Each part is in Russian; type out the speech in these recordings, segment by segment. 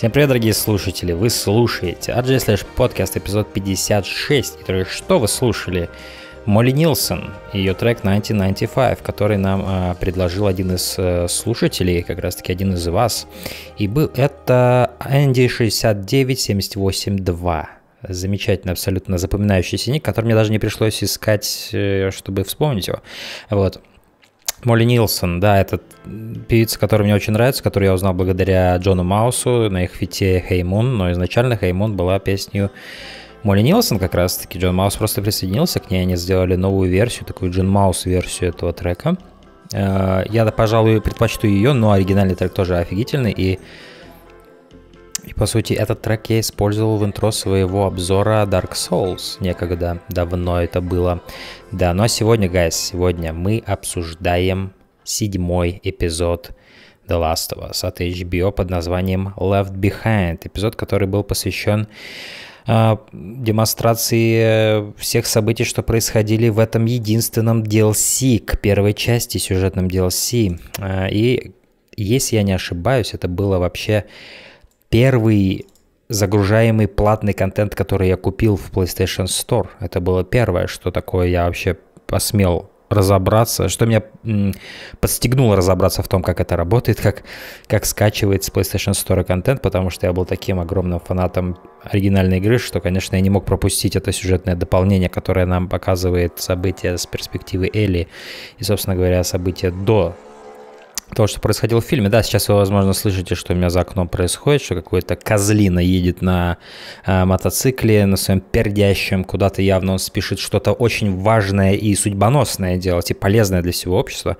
Всем привет, дорогие слушатели! Вы слушаете RJ Slash Podcast, эпизод 56, который что вы слушали? Молли Нилсон и ее трек 1995, который нам э, предложил один из э, слушателей, как раз таки один из вас. И был это Andy 69782 замечательный, абсолютно запоминающийся ник, который мне даже не пришлось искать, э, чтобы вспомнить его. Вот. Молли Нилсон, да, это певица, которая мне очень нравится, которую я узнал благодаря Джону Маусу на их фите Хеймун, но изначально Хеймун была песнью Молли Нилсон как раз-таки. Джон Маус просто присоединился к ней, они сделали новую версию, такую Джон Маус-версию этого трека. Э, я, пожалуй, предпочту ее, но оригинальный трек тоже офигительный, и и по сути этот трек я использовал в интро своего обзора Dark Souls некогда, давно это было. Да, но сегодня, guys, сегодня мы обсуждаем седьмой эпизод The Last of Us от HBO под названием Left Behind. Эпизод, который был посвящен а, демонстрации э, всех событий, что происходили в этом единственном DLC, к первой части сюжетном DLC. А, и, если я не ошибаюсь, это было вообще первый загружаемый платный контент, который я купил в PlayStation Store. Это было первое, что такое я вообще посмел разобраться, что меня подстегнуло разобраться в том, как это работает, как, как скачивает с PlayStation Store контент, потому что я был таким огромным фанатом оригинальной игры, что, конечно, я не мог пропустить это сюжетное дополнение, которое нам показывает события с перспективы Элли и, собственно говоря, события до то, что происходило в фильме. Да, сейчас вы, возможно, слышите, что у меня за окном происходит, что какой-то козлина едет на э, мотоцикле, на своем пердящем, куда-то явно он спешит что-то очень важное и судьбоносное делать, и полезное для всего общества.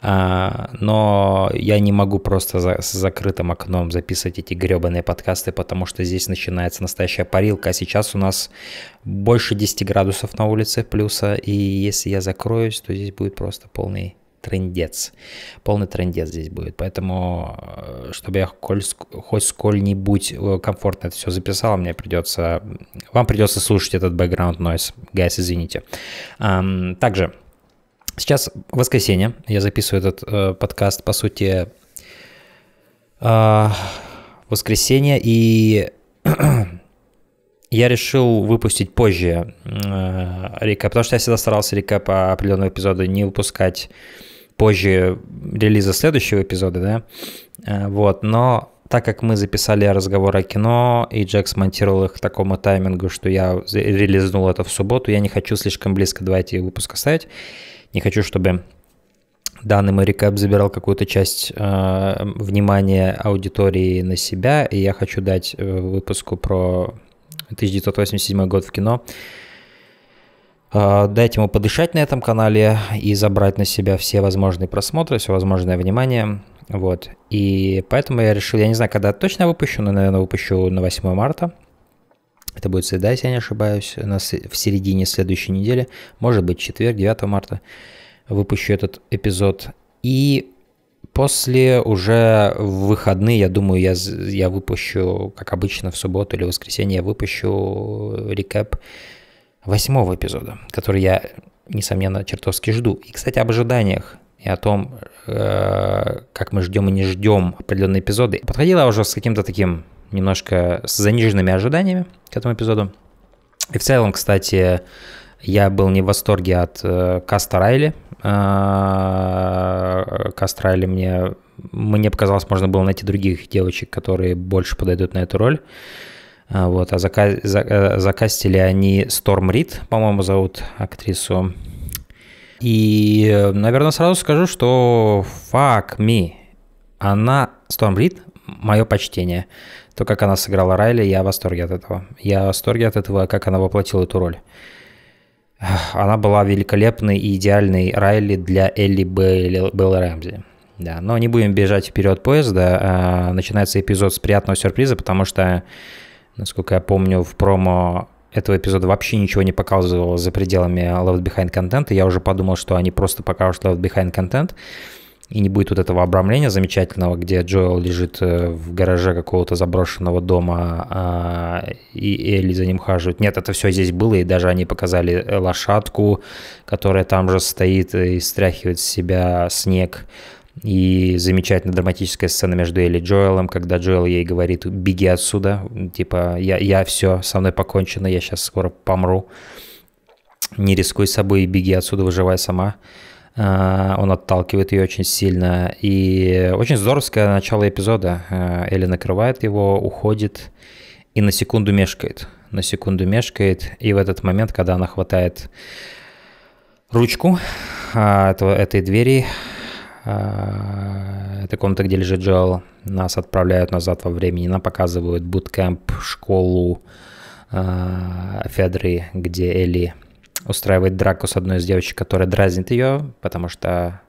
А, но я не могу просто за, с закрытым окном записывать эти гребаные подкасты, потому что здесь начинается настоящая парилка, а сейчас у нас больше 10 градусов на улице плюса, и если я закроюсь, то здесь будет просто полный трендец. Полный трендец здесь будет. Поэтому, э, чтобы я коль, хоть сколь-нибудь э, комфортно это все записал, мне придется... Вам придется слушать этот background noise. Guys, извините. Также Сейчас воскресенье, я записываю этот э, подкаст, по сути, э, воскресенье, и я решил выпустить позже э, рекап, потому что я всегда старался рекап определенного эпизода не выпускать позже релиза следующего эпизода, да, э, вот, но так как мы записали разговор о кино, и Джек смонтировал их к такому таймингу, что я релизнул это в субботу, я не хочу слишком близко два эти выпуска ставить, не хочу, чтобы данный мой рекап забирал какую-то часть э, внимания аудитории на себя, и я хочу дать э, выпуску про 1987 год в кино Э, дать ему подышать на этом канале и забрать на себя все возможные просмотры, все возможное внимание. Вот. И поэтому я решил, я не знаю, когда точно выпущу, но, наверное, выпущу на 8 марта. Это будет среда, если я не ошибаюсь, на, в середине следующей недели. Может быть, четверг, 9 марта выпущу этот эпизод. И после уже в выходные, я думаю, я, я выпущу, как обычно, в субботу или воскресенье, я выпущу э, рекэп восьмого эпизода, который я, несомненно, чертовски жду. И, кстати, об ожиданиях и о том, э, как мы ждем и не ждем определенные эпизоды. Подходила уже с каким-то таким немножко с заниженными ожиданиями к этому эпизоду. И в целом, кстати, я был не в восторге от э, Каста Райли. Э, Каст Райли мне, мне показалось, можно было найти других девочек, которые больше подойдут на эту роль. А, вот, а зака- за- э, закастили они Storm Рид, по-моему, зовут актрису. И, э, наверное, сразу скажу, что fuck me. Она, Storm Рид, мое почтение. То, как она сыграла Райли, я в восторге от этого. Я в восторге от этого, как она воплотила эту роль. Она была великолепной и идеальной Райли для Элли Белл, Белл Рэмзи. Да, но не будем бежать вперед поезда. А, начинается эпизод с приятного сюрприза, потому что Насколько я помню, в промо этого эпизода вообще ничего не показывало за пределами Left Behind Content, и я уже подумал, что они просто покажут Left Behind Content, и не будет вот этого обрамления замечательного, где Джоэл лежит э, в гараже какого-то заброшенного дома, а, и Элли за ним хаживает. Нет, это все здесь было, и даже они показали э, лошадку, которая там же стоит э, и стряхивает с себя снег. И замечательная драматическая сцена между Элли и Джоэлом, когда Джоэл ей говорит «беги отсюда», типа «я, я все, со мной покончено, я сейчас скоро помру». «Не рискуй собой и беги отсюда, выживай сама». А, он отталкивает ее очень сильно. И очень здоровское начало эпизода. А, Элли накрывает его, уходит и на секунду мешкает. На секунду мешкает. И в этот момент, когда она хватает ручку а, этого, этой двери, Э, это комната, где лежит Джоэл. Нас отправляют назад во времени. Нам показывают буткэмп, школу э, Федры, где Элли устраивает драку с одной из девочек, которая дразнит ее, потому что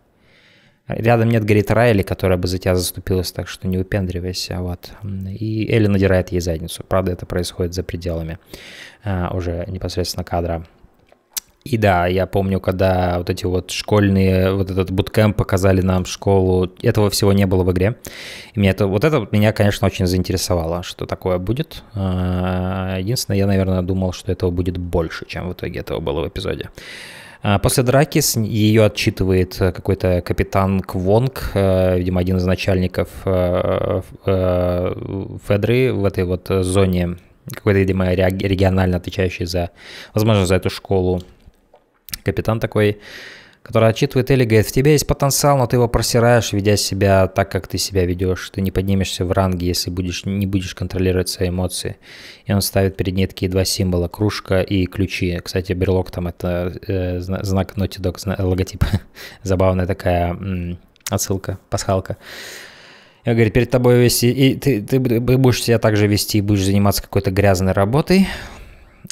рядом нет, говорит, Райли, которая бы за тебя заступилась, так что не выпендривайся, вот. И Элли надирает ей задницу. Правда, это происходит за пределами э, уже непосредственно кадра. И да, я помню, когда вот эти вот школьные, вот этот буткэмп показали нам школу, этого всего не было в игре. И меня это, вот это меня, конечно, очень заинтересовало, что такое будет. А, единственное, я, наверное, думал, что этого будет больше, чем в итоге этого было в эпизоде. А, после драки ее отчитывает какой-то капитан Квонг, э, видимо, один из начальников э, э, Федры в этой вот зоне какой-то, видимо, регионально отвечающий за, возможно, за эту школу Капитан такой, который отчитывает Элли, говорит, в тебе есть потенциал, но ты его просираешь, ведя себя так, как ты себя ведешь. Ты не поднимешься в ранге, если будешь, не будешь контролировать свои эмоции. И он ставит перед ней такие два символа, кружка и ключи. Кстати, брелок там это э, знак Naughty Dog, логотип. Забавная такая отсылка, пасхалка. Я говорю: перед тобой вести, и ты, ты будешь себя также вести, будешь заниматься какой-то грязной работой,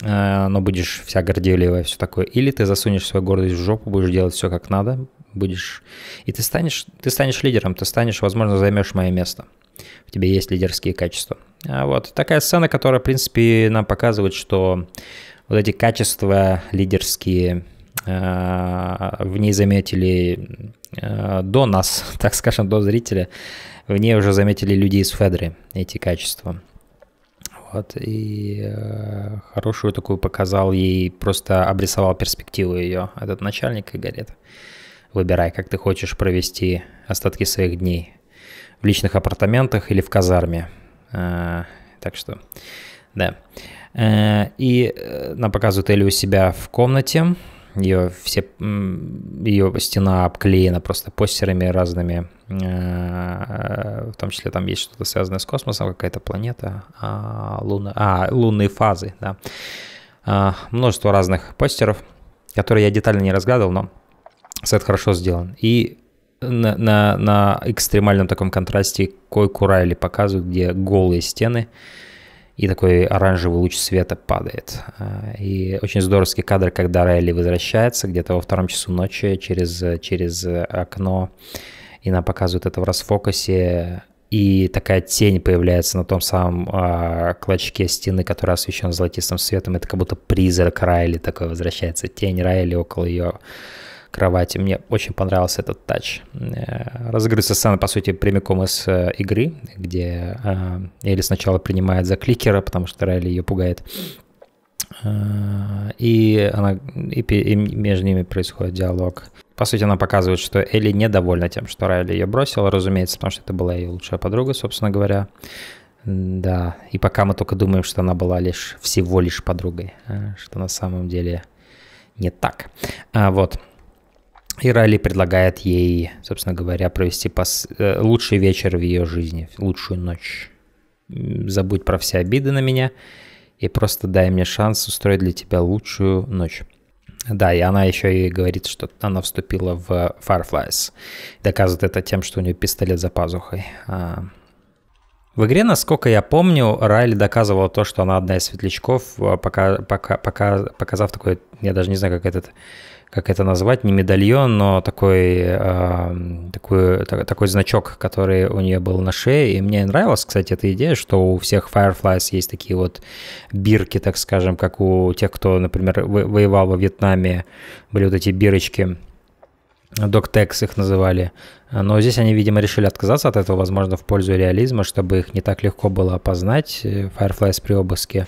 Э, но будешь вся горделивая, все такое. Или ты засунешь свою гордость в жопу, будешь делать все как надо, будешь... И ты станешь, ты станешь лидером, ты станешь, возможно, займешь мое место. В тебе есть лидерские качества. А вот такая сцена, которая, в принципе, нам показывает, что вот эти качества лидерские э, в ней заметили э, до нас, так скажем, до зрителя, в ней уже заметили люди из Федры эти качества. Вот, и э, хорошую такую показал ей, просто обрисовал перспективу ее, этот начальник и говорит, выбирай, как ты хочешь провести остатки своих дней, в личных апартаментах или в казарме. Э, так что, да. Э, и она э, показывает Элли у себя в комнате, ее все, ее стена обклеена просто постерами разными, э, в том числе там есть что-то связанное с космосом, какая-то планета, а, луна, а, лунные фазы, да. А, множество разных постеров, которые я детально не разгадывал, но сайт хорошо сделан. И на, на, на экстремальном таком контрасте Койкурайли показывают, где голые стены, и такой оранжевый луч света падает. А, и очень здоровский кадр, когда Райли возвращается где-то во втором часу ночи через, через э, окно, и нам показывают это в расфокусе, и такая тень появляется на том самом э, клочке стены, который освещен золотистым светом. Это как будто призрак Райли такой возвращается. Тень Райли около ее кровати. Мне очень понравился этот тач. Э, Разыгрывается сцена, по сути, прямиком из э, игры, где э, Элли сначала принимает за кликера, потому что Райли ее пугает. И, она, и, и между ними происходит диалог. По сути, она показывает, что Элли недовольна тем, что Райли ее бросила, разумеется, потому что это была ее лучшая подруга, собственно говоря. Да, и пока мы только думаем, что она была лишь всего лишь подругой, что на самом деле не так. А, вот. И Райли предлагает ей, собственно говоря, провести пос... Э, лучший вечер в ее жизни, лучшую ночь. Забудь про все обиды на меня и просто дай мне шанс устроить для тебя лучшую ночь. Да, и она еще и говорит, что она вступила в э, Fireflies. Доказывает это тем, что у нее пистолет за пазухой. А, в игре, насколько я помню, Райли доказывала то, что она одна из светлячков, а, пока, пока, пока, показав такой, я даже не знаю, как этот как это назвать, не медальон, но такой, э, эм, такой, так, такой значок, который у нее был на шее. И мне нравилась, кстати, эта идея, что у всех Fireflies есть такие вот бирки, так скажем, как у тех, кто, например, воевал во Вьетнаме, были вот эти бирочки. Доктекс их называли. Но здесь они, видимо, решили отказаться от этого, возможно, в пользу реализма, чтобы их не так легко было опознать, э, Fireflies при обыске.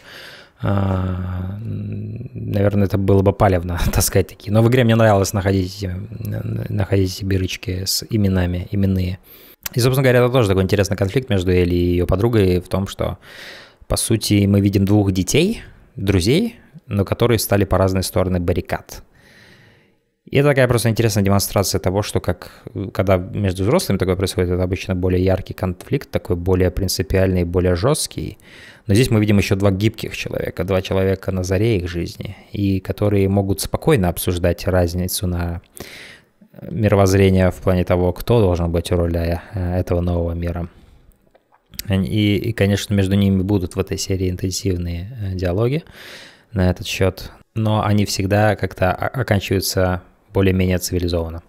А, наверное, это было бы палевно таскать такие. Но в игре мне нравилось находить, э, находить себе рычки с именами, именные. И, собственно говоря, это тоже такой интересный конфликт между Элли и ее подругой в том, что, по сути, мы видим двух детей, друзей, но которые стали по разные стороны баррикад. И это такая просто интересная демонстрация того, что как, когда между взрослыми такое происходит, это обычно более яркий конфликт, такой более принципиальный, более жесткий. Но здесь мы видим еще два гибких человека, два человека на заре их жизни, и которые могут спокойно обсуждать разницу на э, мировоззрение в плане того, кто должен быть у руля э, этого нового мира. И, и, конечно, между ними будут в этой серии интенсивные э, диалоги на этот счет, но они всегда как-то оканчиваются более-менее цивилизованно.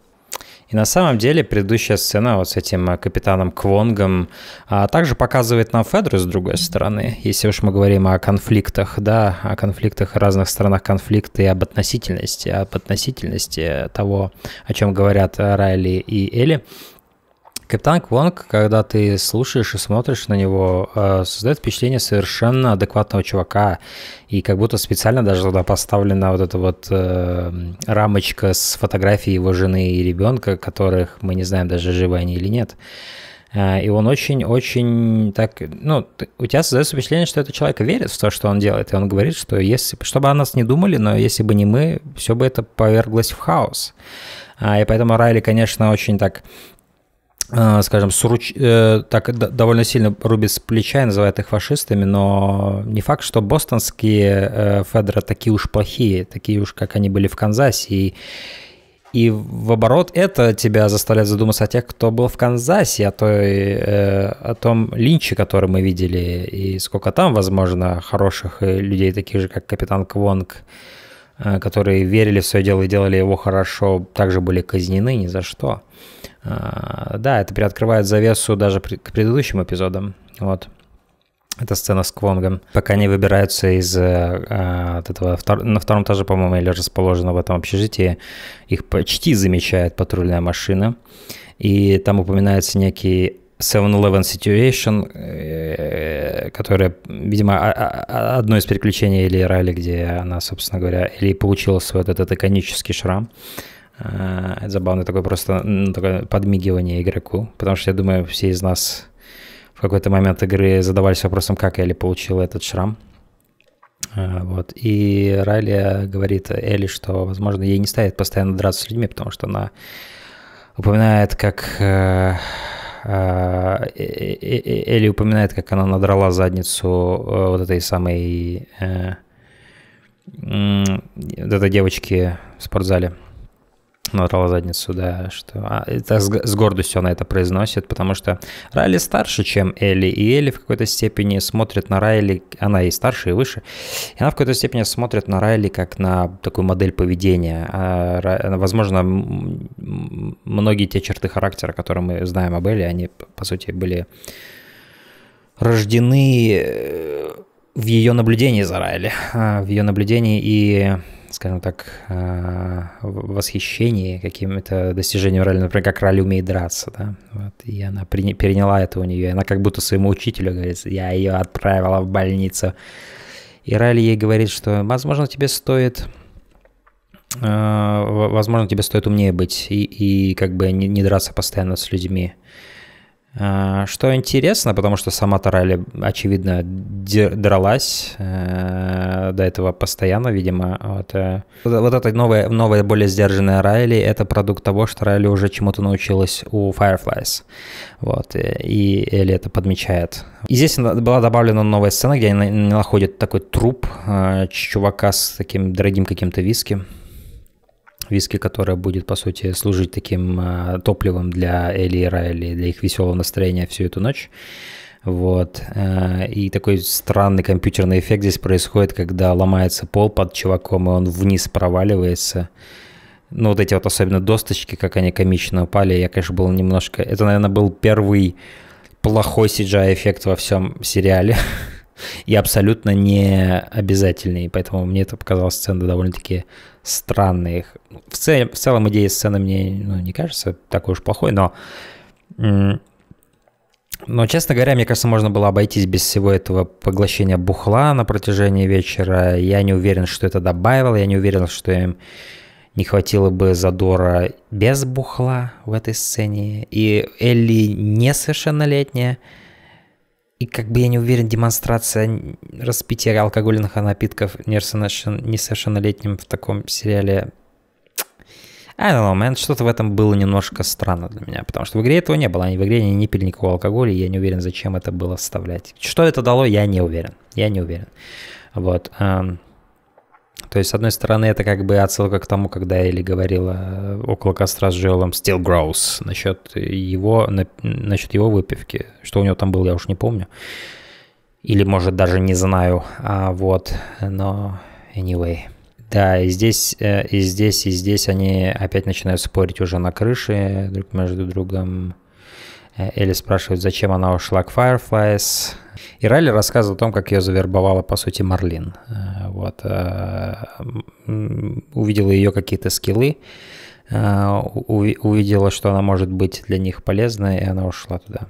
И на самом деле предыдущая сцена вот с этим э, капитаном Квонгом а, также показывает нам Федру с другой стороны. Если уж мы говорим о конфликтах, да, о конфликтах, разных странах, конфликта и об относительности, об относительности того, о чем говорят э, Райли и Элли, Капитан Квонг, когда ты слушаешь и смотришь на него, э, создает впечатление совершенно адекватного чувака. И как будто специально даже туда поставлена вот эта вот э, рамочка с фотографией его жены и ребенка, которых мы не знаем даже, живы они или нет. Э, и он очень-очень так... Ну, у тебя создается впечатление, что этот человек верит в то, что он делает. И он говорит, что если... чтобы о нас не думали, но если бы не мы, все бы это поверглось в хаос. А, и поэтому Райли, конечно, очень так Э, скажем, суруч... Э, так довольно сильно рубит с плеча и называет их фашистами, но не факт, что бостонские э, Федора такие уж плохие, такие уж, как они были в Канзасе, и и в оборот это тебя заставляет задуматься о тех, кто был в Канзасе, о, той, э, о том линче, который мы видели, и сколько там, возможно, хороших людей, таких же, как капитан Квонг. Э, которые верили в свое дело и делали его хорошо, также были казнены ни за что. Э, да, это приоткрывает завесу даже к предыдущим эпизодам. Вот. Это сцена с Квонгом. Пока они выбираются из э, э от этого втор... на втором этаже, по-моему, или расположено в этом общежитии, их почти замечает патрульная машина. И там упоминается некий 7-Eleven Situation, э, которая, видимо, а, а, а, одно из приключений Эли Райли, где она, собственно говоря, или получила свой вот этот иконический шрам. Э, это забавно такое просто такое подмигивание игроку, потому что, я думаю, все из нас в какой-то момент игры задавались вопросом, как Эли получила этот шрам. Э, вот. И Райли говорит Эли, что, возможно, ей не ставит постоянно драться с людьми, потому что она упоминает, как Э, Элли упоминает, как она надрала задницу э, вот этой самой э, вот этой девочки в спортзале надрала задницу, да, что а, это с, с гордостью она это произносит, потому что Райли старше, чем Элли, и Элли в какой-то степени смотрит на Райли, она и старше, и выше, и она в какой-то степени смотрит на Райли как на такую модель поведения. А, возможно, многие те черты характера, которые мы знаем об Элли, они, по сути, были рождены э, в ее наблюдении за Райли, а, в ее наблюдении и скажем так, э, восхищении каким-то достижением Ралли, например, как Ралли умеет драться, да, вот, и она переняла это у нее, она как будто своему учителю говорит, я ее отправила в больницу, и Ралли ей говорит, что, возможно, тебе стоит э, возможно, тебе стоит умнее быть и, и как бы не, не драться постоянно с людьми. А, что интересно, потому что сама Тарали, очевидно, дралась э, до этого постоянно, видимо. Вот, э. вот эта новая, новая, более сдержанная Райли — это продукт того, что Райли уже чему-то научилась у Fireflies. Вот, э, и Элли это подмечает. И здесь была добавлена новая сцена, где они находят такой труп чувака с таким дорогим каким-то виски виски, которая будет, по сути, служить таким а, топливом для Эли и Райли, для их веселого настроения всю эту ночь. Вот. Э, и такой странный компьютерный эффект здесь происходит, когда ломается пол под чуваком, и он вниз проваливается. Ну, вот эти вот особенно досточки, как они комично упали, я, конечно, был немножко... Это, наверное, был первый плохой CGI-эффект во всем сериале. и абсолютно не обязательные, поэтому мне это показалось сцена довольно-таки странной. В, цел, в целом идея сцены мне ну, не кажется такой уж плохой, но... Но, честно говоря, мне кажется, можно было обойтись без всего этого поглощения бухла на протяжении вечера. Я не уверен, что это добавило, я не уверен, что им не хватило бы задора без бухла в этой сцене. И Элли несовершеннолетняя, и как бы я не уверен, демонстрация распития алкогольных напитков несовершеннолетним в таком сериале... I don't know, man, что-то в этом было немножко странно для меня, потому что в игре этого не было, они в игре не пили никакого алкоголя, и я не уверен, зачем это было вставлять. Что это дало, я не уверен, я не уверен. Вот. Um, то есть, с одной стороны, это как бы отсылка к тому, когда Элли говорила э, около костра с Джоэлом Still Gross насчет его, насчет его выпивки. Что у него там было, я уж не помню. Или, может, даже не знаю. А, вот, но anyway. Да, и здесь, э, и здесь, и здесь они опять начинают спорить уже на крыше друг между другом. Элли спрашивает, зачем она ушла к Fireflies. И Райли рассказывает о том, как ее завербовала, по сути, Марлин. Э, вот. Э, увидела ее какие-то скиллы, э, увидела, что она может быть для них полезной, и она ушла туда.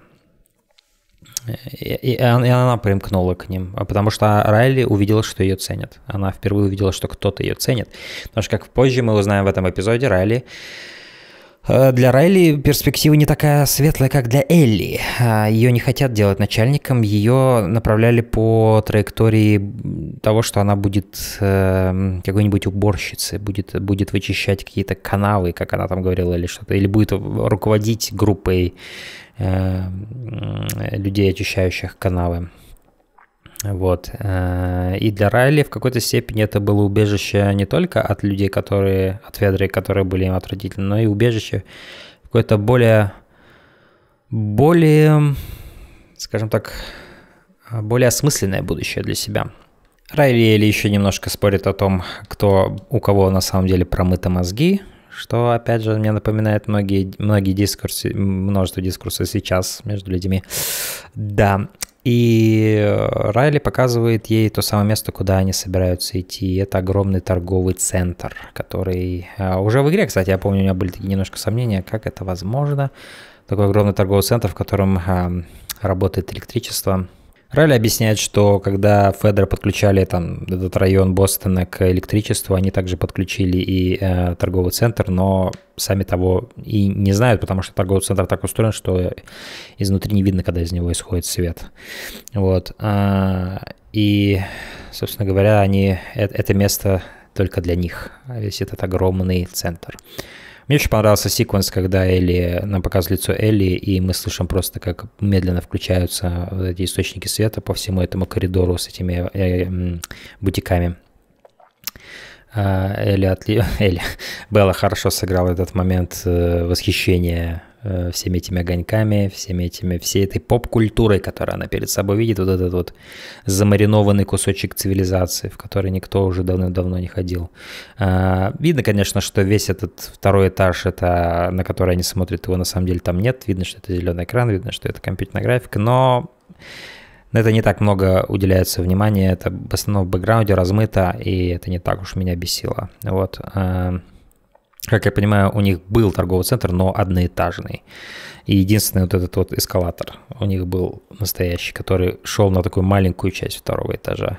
И, и, и она примкнула к ним, а потому что Райли увидела, что ее ценят. Она впервые увидела, что кто-то ее ценит. Потому что, как позже мы узнаем в этом эпизоде, Райли Э, для Райли перспектива не такая светлая, как для Элли. А, ее не хотят делать начальником, ее направляли по траектории того, что она будет эм, какой-нибудь уборщицей, будет, будет вычищать какие-то канавы, как она там говорила, или что-то, или будет руководить группой эм, людей, очищающих канавы. Вот. Э, и для Райли в какой-то степени это было убежище не только от людей, которые, от ведры, которые были им отвратительны, но и убежище какое-то более, более, скажем так, более осмысленное будущее для себя. Райли или еще немножко спорит о том, кто, у кого на самом деле промыты мозги, что, опять же, мне напоминает многие, многие дискурсы, множество дискурсов сейчас между людьми. Да, и э, Райли показывает ей то самое место, куда они собираются идти. Это огромный торговый центр, который... Э, уже в игре, кстати, я помню, у меня были такие немножко сомнения, как это возможно. Такой огромный торговый центр, в котором эм, работает электричество, Ралли объясняет, что когда Федора подключали там этот район Бостона к электричеству, они также подключили и э, торговый центр, но сами того и не знают, потому что торговый центр так устроен, что изнутри не видно, когда из него исходит свет. Вот. А, и, собственно говоря, они э, это место только для них, а весь этот огромный центр. Мне очень понравился секвенс, когда Элли, нам показывает лицо Элли, и мы слышим просто, как медленно включаются вот эти источники света по всему этому коридору с этими э, э, бутиками. А, Элли, отли... Элли, Белла хорошо сыграла этот момент э, восхищения Э, всеми этими огоньками, всеми этими, всей этой поп-культурой, которую она перед собой видит, вот этот вот замаринованный кусочек цивилизации, в который никто уже давным-давно не ходил. А, видно, конечно, что весь этот второй этаж, это на который они смотрят, его на самом деле там нет. Видно, что это зеленый экран, видно, что это компьютерная графика, но на это не так много уделяется внимания, это в основном в бэкграунде размыто, и это не так уж меня бесило. Вот. А, как я понимаю, у них был торговый центр, но одноэтажный. И единственный вот этот вот эскалатор у них был настоящий, который шел на такую маленькую часть второго этажа.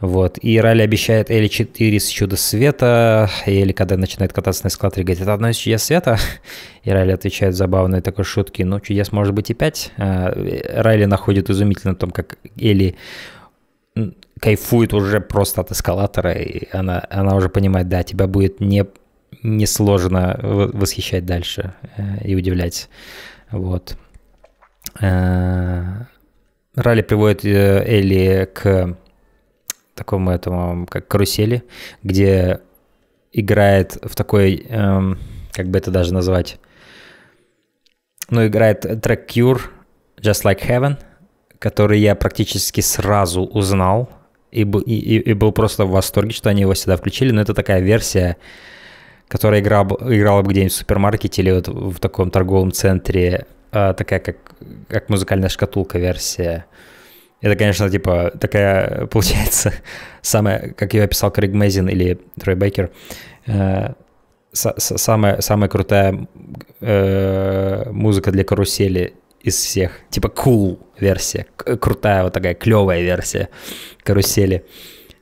Вот. И Ралли обещает Эли 4 с чудо света. И Элли, когда начинает кататься на эскалаторе, говорит, это одно из чудес света. И Райли отвечает забавные такой шутки. Ну, чудес может быть и пять. А, Райли находит изумительно в том, как Эли кайфует уже просто от эскалатора, и она, она уже понимает, да, тебя будет не несложно восхищать дальше э, и удивлять. Вот. Э, ралли приводит э, Элли к такому этому, как карусели, где играет в такой, эм, как бы это даже назвать, ну, играет трек Cure, Just Like Heaven, который я практически сразу узнал и, и, и был просто в восторге, что они его сюда включили, но это такая версия, которая игра, играла бы где-нибудь в супермаркете или вот в таком торговом центре, а, такая как, как музыкальная шкатулка версия. Это, конечно, типа такая, э, получается, самая, как ее описал Крейг Мезин или Трой Бейкер, э, самая, самая крутая э, музыка для карусели из всех. Типа cool версия, крутая вот такая клевая версия карусели. Э,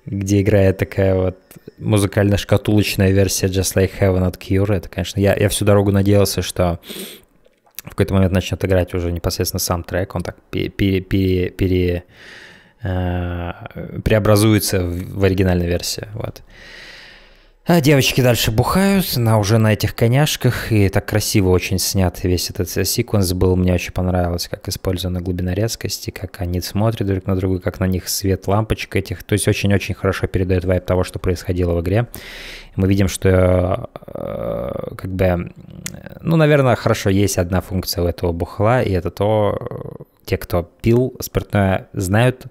где играет такая вот музыкально-шкатулочная версия Just Like Heaven от Cure. Это, конечно, я, я всю дорогу надеялся, что в какой-то момент начнет играть уже непосредственно сам трек, он так пере, пере, пере, пере э, преобразуется в, в оригинальную версию. Вот. Э, а девочки дальше бухают, она уже на этих коняшках, и так красиво очень снят весь этот э, секвенс был, мне очень понравилось, как использована глубина резкости, как они смотрят друг на друга, как на них свет лампочек этих, то есть очень-очень хорошо передает вайб того, что происходило в игре. Мы видим, что э, э, как бы, ну, наверное, хорошо, есть одна функция у этого бухла, и это то, те, кто пил спиртное, знают,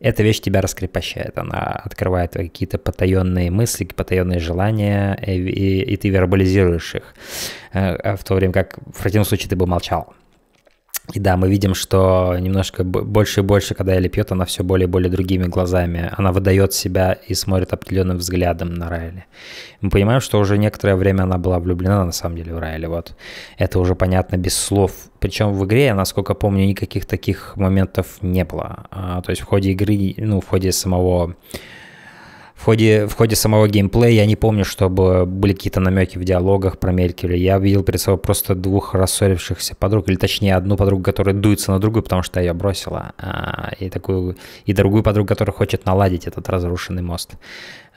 эта вещь тебя раскрепощает, она открывает какие-то потаенные мысли, потаенные желания, и, и, и ты вербализируешь их, э, а в то время как в противном случае ты бы молчал. И да, мы видим, что немножко больше и больше, когда Элли пьет, она все более и более другими глазами. Она выдает себя и смотрит определенным взглядом на Райли. Мы понимаем, что уже некоторое время она была влюблена на самом деле в Райли. Вот это уже понятно без слов. Причем в игре, я, насколько помню, никаких таких моментов не было. А, то есть в ходе игры, ну, в ходе самого в ходе, в ходе самого геймплея я не помню, чтобы были какие-то намеки в диалогах, промелькивали. Я видел перед собой просто двух рассорившихся подруг, или точнее одну подругу, которая дуется на другую, потому что ее бросила, а, и, такую, и другую подругу, которая хочет наладить этот разрушенный мост.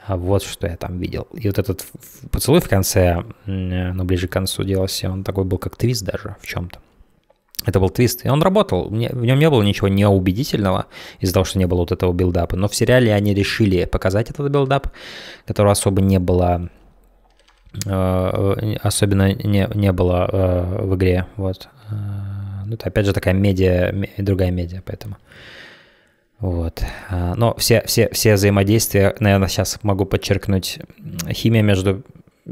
А вот что я там видел. И вот этот поцелуй в конце, ну, ближе к концу делался, он такой был как твист даже в чем-то. Это был твист, и он работал. В нем не было ничего неубедительного из-за того, что не было вот этого билдапа. Но в сериале они решили показать этот билдап, которого особо не было э, э, особенно не, не было э, в игре. Вот. Э, ну, это опять же такая медиа, другая медиа, поэтому. Вот. А, но все, все, все взаимодействия, наверное, сейчас могу подчеркнуть, химия между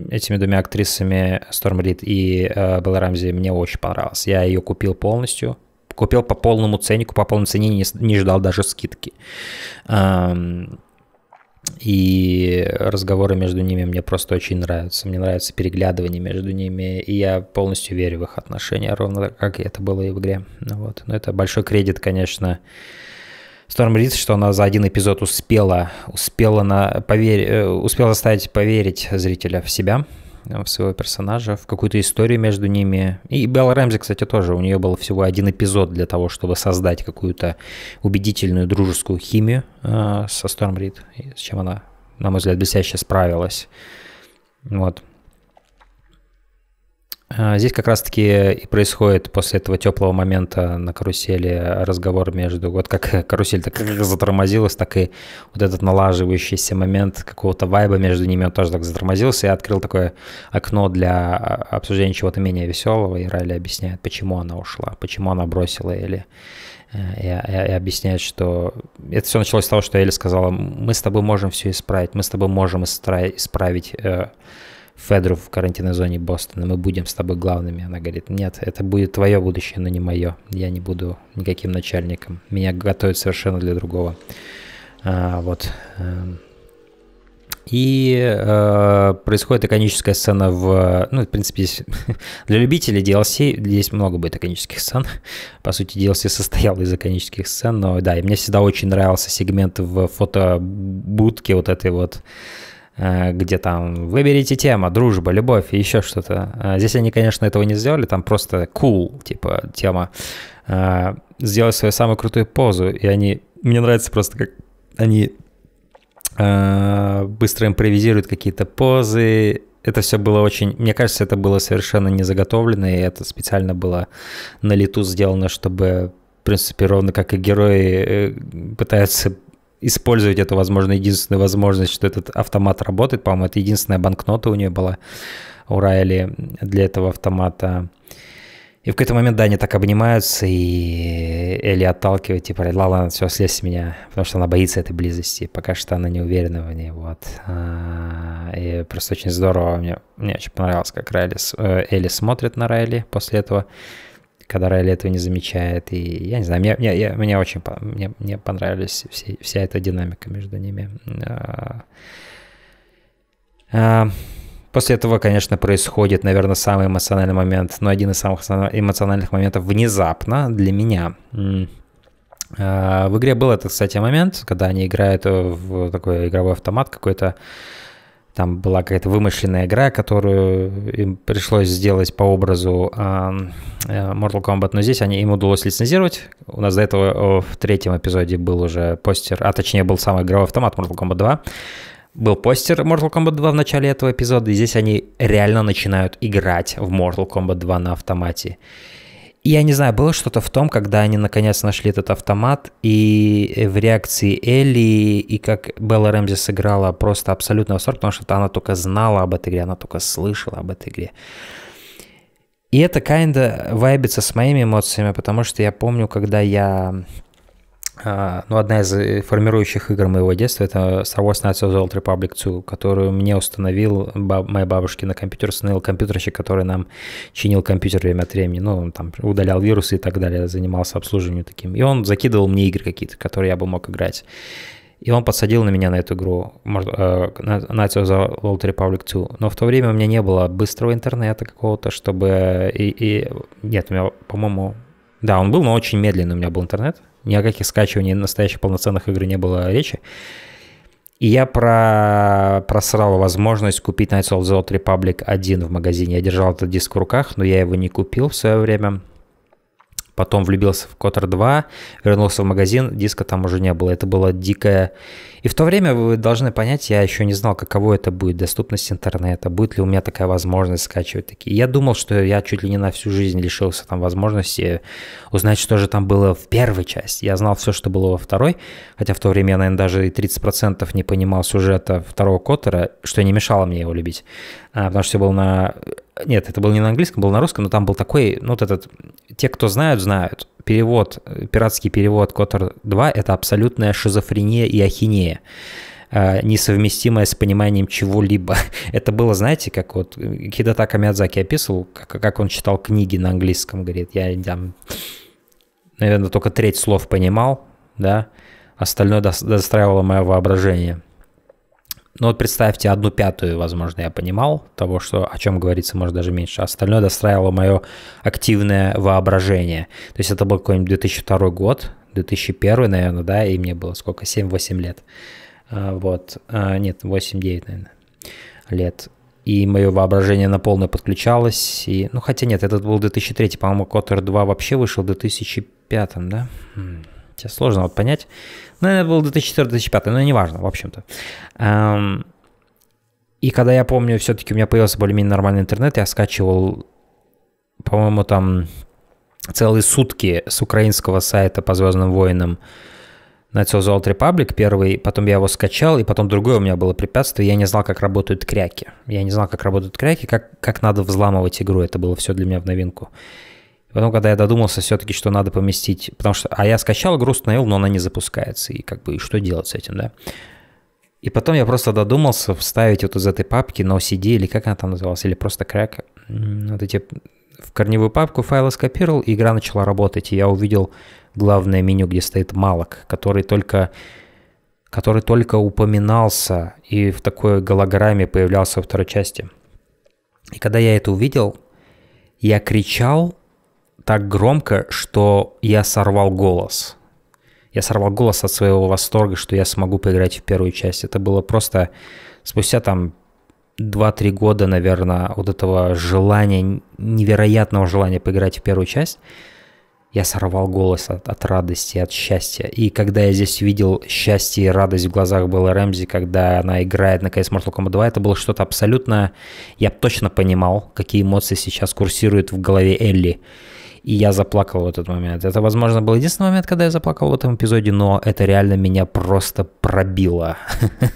этими двумя актрисами Сторм Рид и э, Белла Рамзи мне очень понравилось. Я ее купил полностью. Купил по полному ценнику, по полной цене не, не ждал даже скидки. Эм, и разговоры между ними мне просто очень нравятся. Мне нравится переглядывание между ними. И я полностью верю в их отношения, ровно как это было и в игре. Ну, вот. Но это большой кредит, конечно, Сторм Рид, что она за один эпизод успела, успела, на, повер... Э, успела заставить поверить зрителя в себя, э, в своего персонажа, в какую-то историю между ними. И Белла Рэмзи, кстати, тоже. У нее был всего один эпизод для того, чтобы создать какую-то убедительную дружескую химию э, со Сторм Рид, с чем она, на мой взгляд, блестяще справилась. Вот. А, здесь как раз-таки и происходит после этого теплого момента на карусели разговор между, вот как карусель так затормозилась, так и вот этот налаживающийся момент какого-то вайба между ними, он тоже так затормозился и открыл такое окно для а, обсуждения чего-то менее веселого, и Райли объясняет, почему она ушла, почему она бросила или э, И, а, и, и объясняет, что это все началось с того, что Эли сказала, мы с тобой можем все исправить, мы с тобой можем исправить э, Федору в карантинной зоне Бостона, мы будем с тобой главными. Она говорит, нет, это будет твое будущее, но не мое. Я не буду никаким начальником. Меня готовят совершенно для другого. А, вот. Эм. И э, происходит иконическая сцена в... Ну, в принципе, для любителей DLC здесь много будет иконических сцен. По сути, DLC состоял из иконических сцен, но да, и мне всегда очень нравился сегмент в фотобудке вот этой вот Э, где там выберите тема, дружба, любовь и еще что-то. Э, здесь они, конечно, этого не сделали, там просто cool, типа, тема. Э, Сделать свою самую крутую позу, и они... Мне нравится просто, как они быстро импровизируют какие-то позы. Это все было очень... Мне кажется, это было совершенно не заготовлено, и это специально было на лету сделано, чтобы, в принципе, ровно как и герои пытаются использовать эту, возможно, единственную возможность, что этот автомат работает. По-моему, это единственная банкнота у нее была у Райли для этого автомата. И в какой-то момент, да, они так обнимаются, и Элли отталкивает, типа, ладно, ладно, все, слезь с меня, потому что она боится этой близости, пока что она не уверена в ней, вот. А, и просто очень здорово, мне, мне очень понравилось, как Райли, э, Элли смотрит на Райли после этого когда Райли этого не замечает. И я не знаю, мне, мне, я, мне очень мне, мне понравилась все, вся эта динамика между ними. А, а, после этого, конечно, происходит, наверное, самый эмоциональный момент, но один из самых эмоциональных моментов внезапно для меня. А, в игре был этот, кстати, момент, когда они играют в такой игровой автомат какой-то, там была какая-то вымышленная игра, которую им пришлось сделать по образу э, Mortal Kombat, но здесь они, им удалось лицензировать. У нас до этого в третьем эпизоде был уже постер, а точнее был сам игровой автомат Mortal Kombat 2. Был постер Mortal Kombat 2 в начале этого эпизода, и здесь они реально начинают играть в Mortal Kombat 2 на автомате я не знаю, было что-то в том, когда они наконец нашли этот автомат, и э, в реакции Элли, и как Белла Рэмзи сыграла просто абсолютно восторг, потому что она только знала об этой игре, она только слышала об этой игре. И это kinda вайбится с моими эмоциями, потому что я помню, когда я а, ну, одна из э, формирующих игр моего детства — это Star Wars Knights of the Old Republic 2, которую мне установил баб, моя бабушка на компьютер, установил компьютерщик, который нам чинил компьютер время от времени, ну, он там удалял вирусы и так далее, занимался обслуживанием таким. И он закидывал мне игры какие-то, которые я бы мог играть. И он подсадил на меня на эту игру э, Knights of the Old Republic 2. Но в то время у меня не было быстрого интернета какого-то, чтобы... И, и... Нет, у меня, по-моему, да, он был, но очень медленно у меня был интернет. Ни о каких скачиваниях настоящих полноценных игр не было речи. И я про... просрал возможность купить Knights of the Old Republic 1 в магазине. Я держал этот диск в руках, но я его не купил в свое время потом влюбился в Котор 2, вернулся в магазин, диска там уже не было. Это было дикое... И в то время, вы должны понять, я еще не знал, каково это будет, доступность интернета, будет ли у меня такая возможность скачивать такие. Я думал, что я чуть ли не на всю жизнь лишился там возможности узнать, что же там было в первой части. Я знал все, что было во второй, хотя в то время я, наверное, даже и 30% не понимал сюжета второго Коттера, что не мешало мне его любить, а, потому что все было на нет, это был не на английском, был на русском, но там был такой, ну вот этот, те, кто знают, знают. Перевод, э, пиратский перевод Котор 2 — это абсолютная шизофрения и ахинея а, несовместимое с пониманием чего-либо. Это было, знаете, как вот э, Хидатака Миядзаки описывал, как, как он читал книги на английском, говорит, я там, наверное, только треть слов понимал, да, остальное достраивало мое воображение. Ну вот представьте, одну пятую, возможно, я понимал того, что, о чем говорится, может, даже меньше. А остальное достраивало мое активное воображение. То есть это был какой-нибудь 2002 год, 2001, наверное, да, и мне было сколько, 7-8 лет. А, вот, а, нет, 8-9, наверное, лет. И мое воображение на полную подключалось. И, ну, хотя нет, этот был 2003, по-моему, Коттер 2 вообще вышел в 2005, да? Хм. Тебе сложно вот понять. Ну, это был 2004-2005, но неважно, в общем-то. и когда я помню, все-таки у меня появился более-менее нормальный интернет, я скачивал, по-моему, там целые сутки с украинского сайта по «Звездным войнам» Knights of the Old Republic первый, потом я его скачал, и потом другое у меня было препятствие, я не знал, как работают кряки. Я не знал, как работают кряки, как, как надо взламывать игру, это было все для меня в новинку. Потом, когда я додумался все-таки, что надо поместить, потому что, а я скачал игру, установил, но она не запускается, и как бы, и что делать с этим, да? И потом я просто додумался вставить вот из этой папки на OCD, или как она там называлась, или просто крэк, вот эти в корневую папку файлы скопировал, и игра начала работать, и я увидел главное меню, где стоит малок, который только который только упоминался и в такой голограмме появлялся во второй части. И когда я это увидел, я кричал, так громко, что я сорвал голос. Я сорвал голос от своего восторга, что я смогу поиграть в первую часть. Это было просто спустя там 2-3 года, наверное, вот этого желания, невероятного желания поиграть в первую часть, я сорвал голос от, от радости, от счастья. И когда я здесь видел счастье и радость в глазах Белла Рэмзи, когда она играет на CS Mortal Kombat 2, это было что-то абсолютно... Я точно понимал, какие эмоции сейчас курсируют в голове Элли. И я заплакал в этот момент. Это, возможно, был единственный момент, когда я заплакал в этом эпизоде, но это реально меня просто пробило.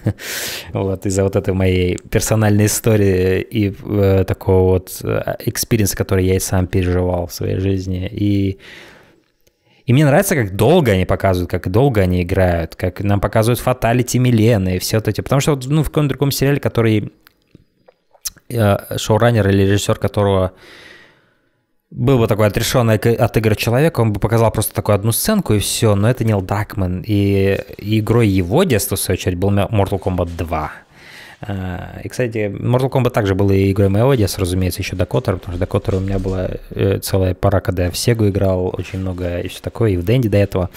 Вот из-за вот этой моей персональной истории и э, такого вот э, экспириенса, который я и сам переживал в своей жизни. И и мне нравится, как долго они показывают, как долго они играют, как нам показывают фаталити Милены и все это. Потому что ну, в каком-то другом сериале, который э, шоураннер или режиссер которого был бы такой отрешенный от игры человек, он бы показал просто такую одну сценку и все, но это Нил Дракман. И игрой его детства, в свою очередь, был Mortal Kombat 2. А, и, кстати, Mortal Kombat также был и игрой моего детства, разумеется, еще до Дакотер, потому что до Дакотер у меня была э, целая пара, когда я в Сегу играл, очень много и все такое, и в Дэнди до этого.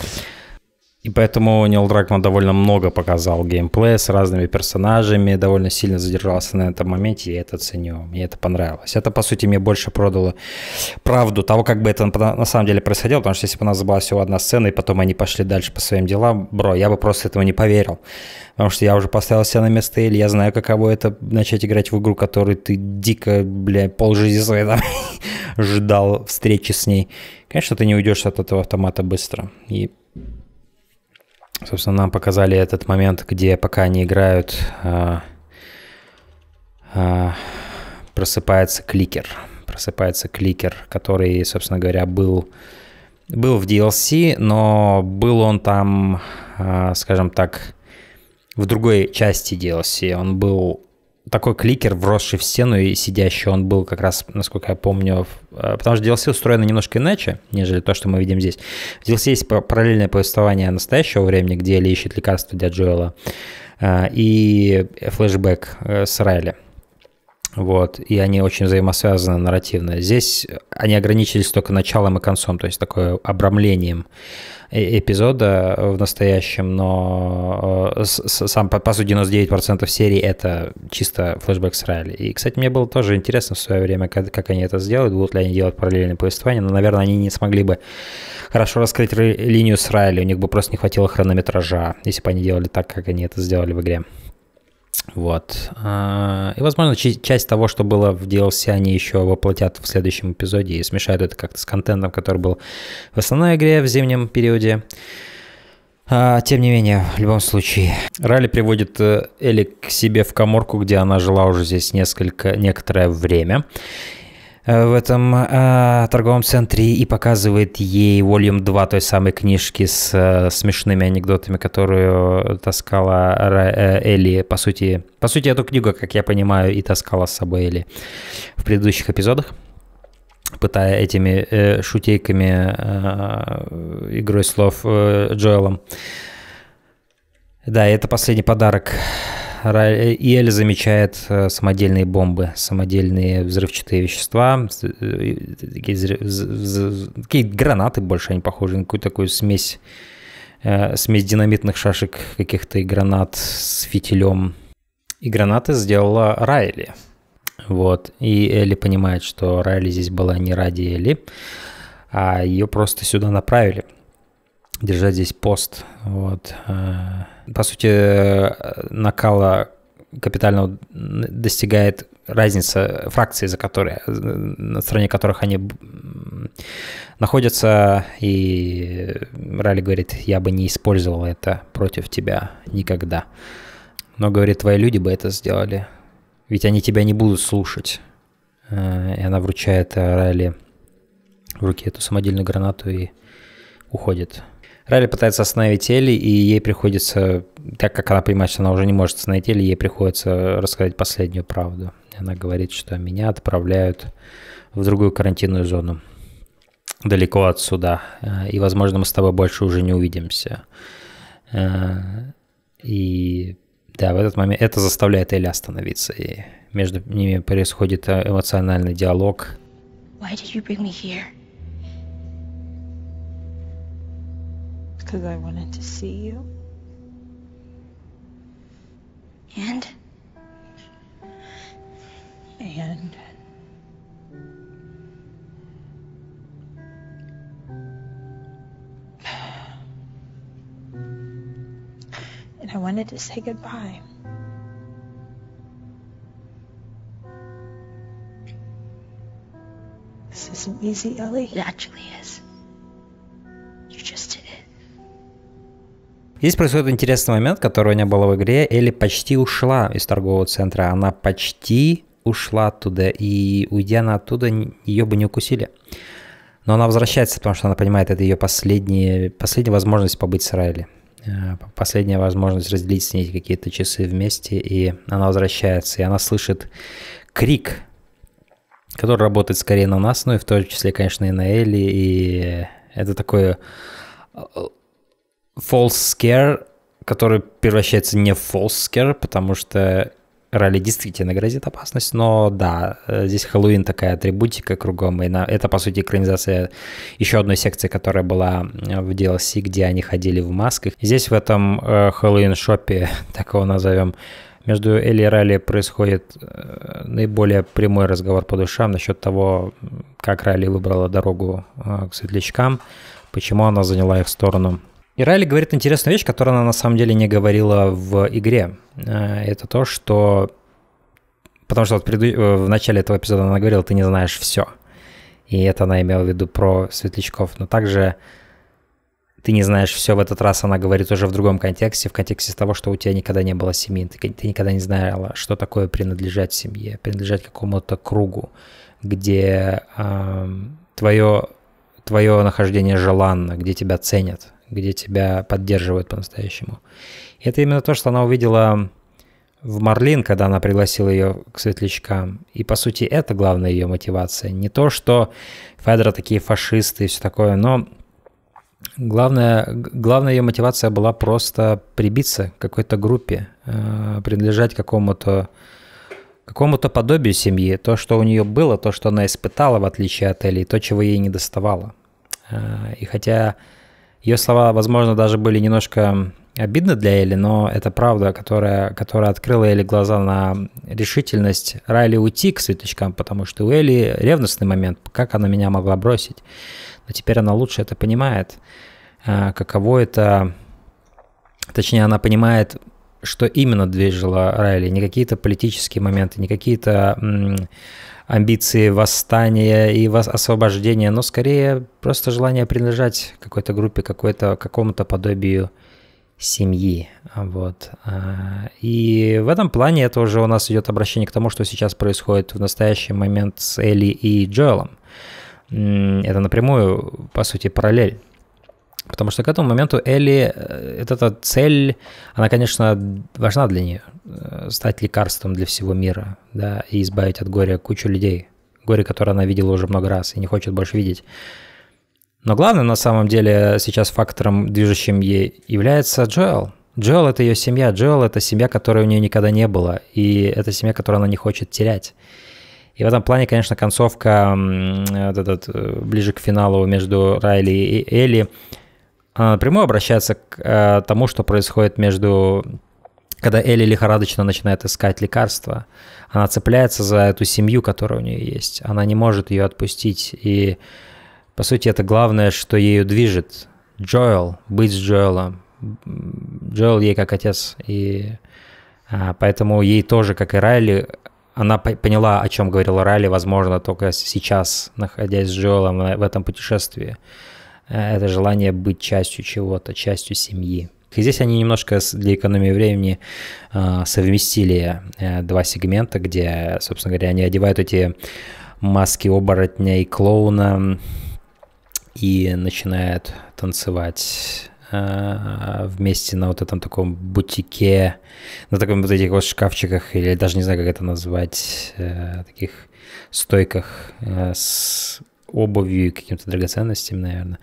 И поэтому Нил Дракман довольно много показал геймплея с разными персонажами, довольно сильно задержался на этом моменте, и я это ценю, мне это понравилось. Это, по сути, мне больше продало правду того, как бы это на самом деле происходило, потому что если бы у нас была всего одна сцена, и потом они пошли дальше по своим делам, бро, я бы просто этому не поверил, потому что я уже поставил себя на место Эль, я знаю, каково это начать играть в игру, которую ты дико, бля, полжизни своей там ждал встречи с ней. Конечно, ты не уйдешь от этого автомата быстро, и Собственно, нам показали этот момент, где пока они играют, а, а, просыпается кликер. Просыпается кликер, который, собственно говоря, был, был в DLC, но был он там, а, скажем так, в другой части DLC. Он был такой кликер, вросший в стену и сидящий, он был как раз, насколько я помню, в... Э, потому что DLC устроено немножко иначе, нежели то, что мы видим здесь. В DLC есть параллельное повествование настоящего времени, где Элли ищет лекарство для Джоэла, э, и флешбэк э, с Райли. Вот, и они очень взаимосвязаны нарративно. Здесь они ограничились только началом и концом, то есть такое обрамлением Э, эпизода в настоящем, но э, сам, по, по сути, 99% серии это чисто флешбэк с Райли. И, кстати, мне было тоже интересно в свое время, как, как они это сделают, будут ли они делать параллельное повествование, но, наверное, они не смогли бы хорошо раскрыть линию с Райли, у них бы просто не хватило хронометража, если бы они делали так, как они это сделали в игре. Вот. А, и, возможно, часть того, что было в DLC, они еще воплотят в следующем эпизоде и смешают это как-то с контентом, который был в основной игре в зимнем периоде. А, тем не менее, в любом случае. Ралли приводит э, Элли к себе в коморку, где она жила уже здесь несколько, некоторое время. Э, в этом э, торговом центре и показывает ей Volume 2 той самой книжки с э, смешными анекдотами, которую таскала э, Элли. По сути, по сути, эту книгу, как я понимаю, и таскала с собой Элли в предыдущих эпизодах пытая этими э, шутейками, э, игрой слов э, Джоэлом. Да, это последний подарок Иэль замечает э, самодельные бомбы, самодельные взрывчатые вещества, э, такие гранаты больше, они похожи на какую-то такую смесь, э, смесь динамитных шашек каких-то и гранат с фитилем. И гранаты сделала Райли. Вот. И Элли понимает, что Райли здесь была не ради Элли, а ее просто сюда направили – держать здесь пост. Вот. Э, по сути, накала капитального достигает разница фракции, за которые, на стороне которых они находятся, и Ралли говорит, я бы не использовал это против тебя никогда. Но, говорит, твои люди бы это сделали, ведь они тебя не будут слушать. Э, и она вручает э, Ралли в руки эту самодельную гранату и уходит. Райли пытается остановить Элли, и ей приходится, так как она понимает, что она уже не может остановить Элли, ей приходится рассказать последнюю правду. Она говорит, что меня отправляют в другую карантинную зону, далеко отсюда, э, и, возможно, мы с тобой больше уже не увидимся. Э, и да, в этот момент это заставляет Элли остановиться, и между ними происходит э, эмоциональный диалог. Why did you bring me here? because I wanted to see you. And? And. And I wanted to say goodbye. This isn't easy, Ellie. It actually is. You just did. Здесь происходит интересный момент, которого не было в игре. Элли почти ушла из торгового центра. Она почти ушла оттуда, и уйдя она оттуда, ее бы не укусили. Но она возвращается, потому что она понимает, это ее последняя, последняя возможность побыть с Райли. Э, последняя возможность разделить с ней какие-то часы вместе, и она возвращается, и она слышит крик, который работает скорее на нас, ну и в том числе, конечно, и на Элли, и это такое э, false scare, который превращается не в false scare, потому что ралли действительно грозит опасность, но да, э, здесь Хэллоуин такая атрибутика кругом, и на... это, по сути, экранизация еще одной секции, которая была э, в DLC, где они ходили в масках. Здесь в этом э, Хэллоуин-шопе, так его назовем, между Элли и Ралли происходит э, наиболее прямой разговор по душам насчет того, как Ралли выбрала дорогу к светлячкам, почему она заняла их сторону. И Райли говорит интересную вещь, которую она на самом деле не говорила в игре. Э, это то, что... Потому что вот преду... Э, в начале этого эпизода она говорила, ты не знаешь все. И это она имела в виду про светлячков. Но также ты не знаешь все в этот раз, она говорит уже в другом контексте, в контексте того, что у тебя никогда не было семьи, ты, ты никогда не знала, что такое принадлежать семье, принадлежать какому-то кругу, где э, эм, твое, твое нахождение желанно, где тебя ценят, где тебя поддерживают по-настоящему. это именно то, что она увидела в Марлин, когда она пригласила ее к светлячкам. И, по сути, это главная ее мотивация. Не то, что Федора такие фашисты и все такое, но главная, главная ее мотивация была просто прибиться к какой-то группе, э, принадлежать какому-то какому-то подобию семьи, то, что у нее было, то, что она испытала, в отличие от Элли, то, чего ей не доставало. Э, и хотя ее слова, возможно, даже были немножко обидно для Элли, но это правда, которая, которая открыла Элли глаза на решительность Райли уйти к цветочкам, потому что у Элли ревностный момент, как она меня могла бросить. Но теперь она лучше это понимает, а, каково это... Точнее, она понимает, что именно движило Райли, не какие-то политические моменты, не какие-то амбиции восстания и освобождения, но скорее просто желание принадлежать какой-то группе, какой-то, какому-то подобию семьи. Вот. А, и в этом плане это уже у нас идет обращение к тому, что сейчас происходит в настоящий момент с Элли и Джоэлом. Это напрямую, по сути, параллель. Потому что к этому моменту Элли, э, эта цель, она, конечно, важна для нее. Э, стать лекарством для всего мира, да, и избавить от горя кучу людей. Горе, которое она видела уже много раз и не хочет больше видеть. Но главное, на самом деле, сейчас фактором, движущим ей, является Джоэл. Джоэл – это ее семья. Джоэл – это семья, которой у нее никогда не было. И это семья, которую она не хочет терять. И в этом плане, конечно, концовка вот этот, э, ближе к финалу между Райли и Элли – напрямую обращаться к э, тому, что происходит между когда Элли лихорадочно начинает искать лекарства, она цепляется за эту семью, которая у нее есть. Она не может ее отпустить. И, по сути, это главное, что ею движет. Джоэл, быть с Джоэлом. Джоэл ей как отец. И а, поэтому ей тоже, как и Райли, она поняла, о чем говорил Райли, возможно, только сейчас, находясь с Джоэлом в этом путешествии. Э, это желание быть частью чего-то, частью семьи. И здесь они немножко для экономии времени э, совместили э, два сегмента, где, собственно говоря, они одевают эти маски оборотня и клоуна и начинают танцевать вместе на вот этом таком бутике, на таком вот этих вот шкафчиках, или даже не знаю, как это назвать, таких стойках с обувью и каким-то драгоценностям, наверное.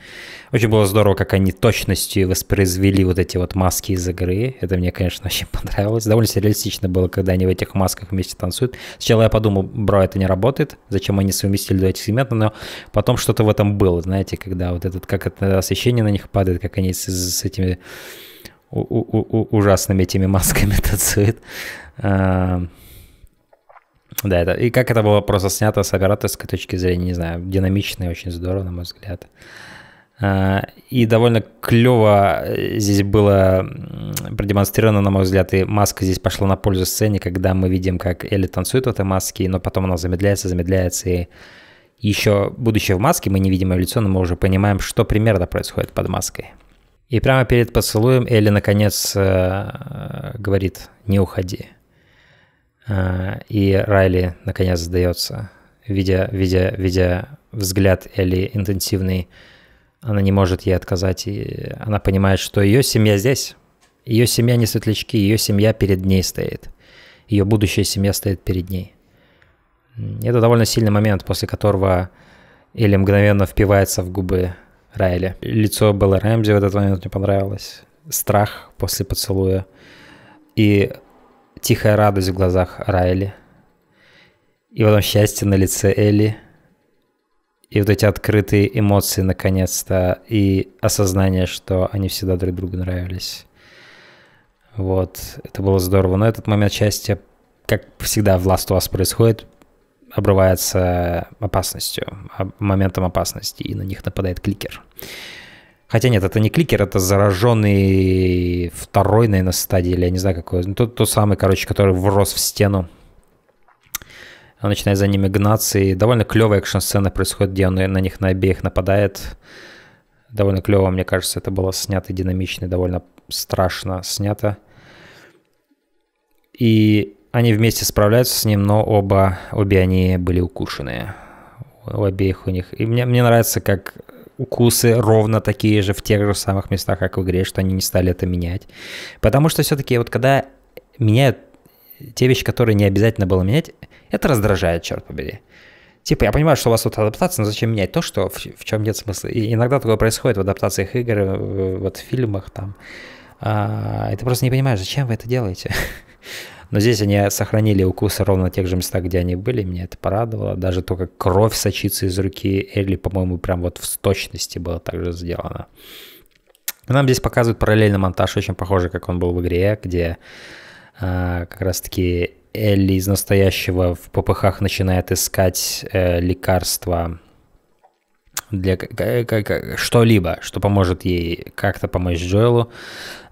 Очень было здорово, как они точностью воспроизвели вот эти вот маски из игры. Это мне, конечно, очень понравилось. Довольно сюрреалистично было, когда они в этих масках вместе танцуют. Сначала я подумал, бро, это не работает, зачем они совместили два этих сегмента, но потом что-то в этом было, знаете, когда вот этот, как это освещение на них падает, как они с, с этими у, у, у, ужасными этими масками танцуют. А, да, это, и как это было просто снято с операторской точки зрения, не знаю, динамично и очень здорово, на мой взгляд. А, и довольно клево э, здесь было продемонстрировано, на мой взгляд, и маска здесь пошла на пользу сцене, когда мы видим, как Элли танцует в этой маске, но потом она замедляется, замедляется, и еще будучи в маске, мы не видим ее лицо, но мы уже понимаем, что примерно происходит под маской. И прямо перед поцелуем Элли наконец э, э, говорит «не уходи». Э, и Райли наконец сдается, видя, видя, видя взгляд Элли интенсивный, она не может ей отказать, и она понимает, что ее семья здесь, ее семья не светлячки, ее семья перед ней стоит, ее будущая семья стоит перед ней. Это довольно сильный момент, после которого Элли мгновенно впивается в губы Райли. Лицо Белла Рэмзи в этот момент мне понравилось, страх после поцелуя. И тихая радость в глазах Райли. И потом счастье на лице Элли. И вот эти открытые эмоции наконец-то. И осознание, что они всегда друг другу нравились. Вот, это было здорово. Но этот момент счастья, как всегда в Last of Us происходит, обрывается опасностью, а, моментом опасности, и на них нападает кликер. Хотя нет, это не кликер, это зараженный второй, наверное, стадии, или я не знаю какой. Ну, тот, тот самый, короче, который врос в стену. Он начинает за ними гнаться, и довольно клевая экшн-сцена происходит, где он на них на обеих нападает. Довольно клево, мне кажется, это было снято динамично, довольно страшно снято. И они вместе справляются с ним, но оба, обе они были укушены. У обеих у них. И мне, мне нравится, как укусы ровно такие же в тех же самых местах, как в игре, что они не стали это менять. Потому что все-таки вот когда меняют те вещи, которые не обязательно было менять, это раздражает, черт побери. Типа, я понимаю, что у вас тут адаптация, но зачем менять то, что в, в чем нет смысла? И иногда такое происходит в адаптациях игр, в, э, вот в фильмах там. А, и ты просто не понимаешь, зачем вы это делаете. Но здесь они сохранили укусы ровно в тех же местах, где они были. Меня это порадовало. Даже то, как кровь сочится из руки Элли, по-моему, прям вот в точности было также сделано. Нам здесь показывают параллельный монтаж, очень похожий, как он был в игре, где э, как раз-таки Элли из настоящего в попыхах начинает искать э, лекарства для что-либо, что поможет ей как-то помочь Джоэлу.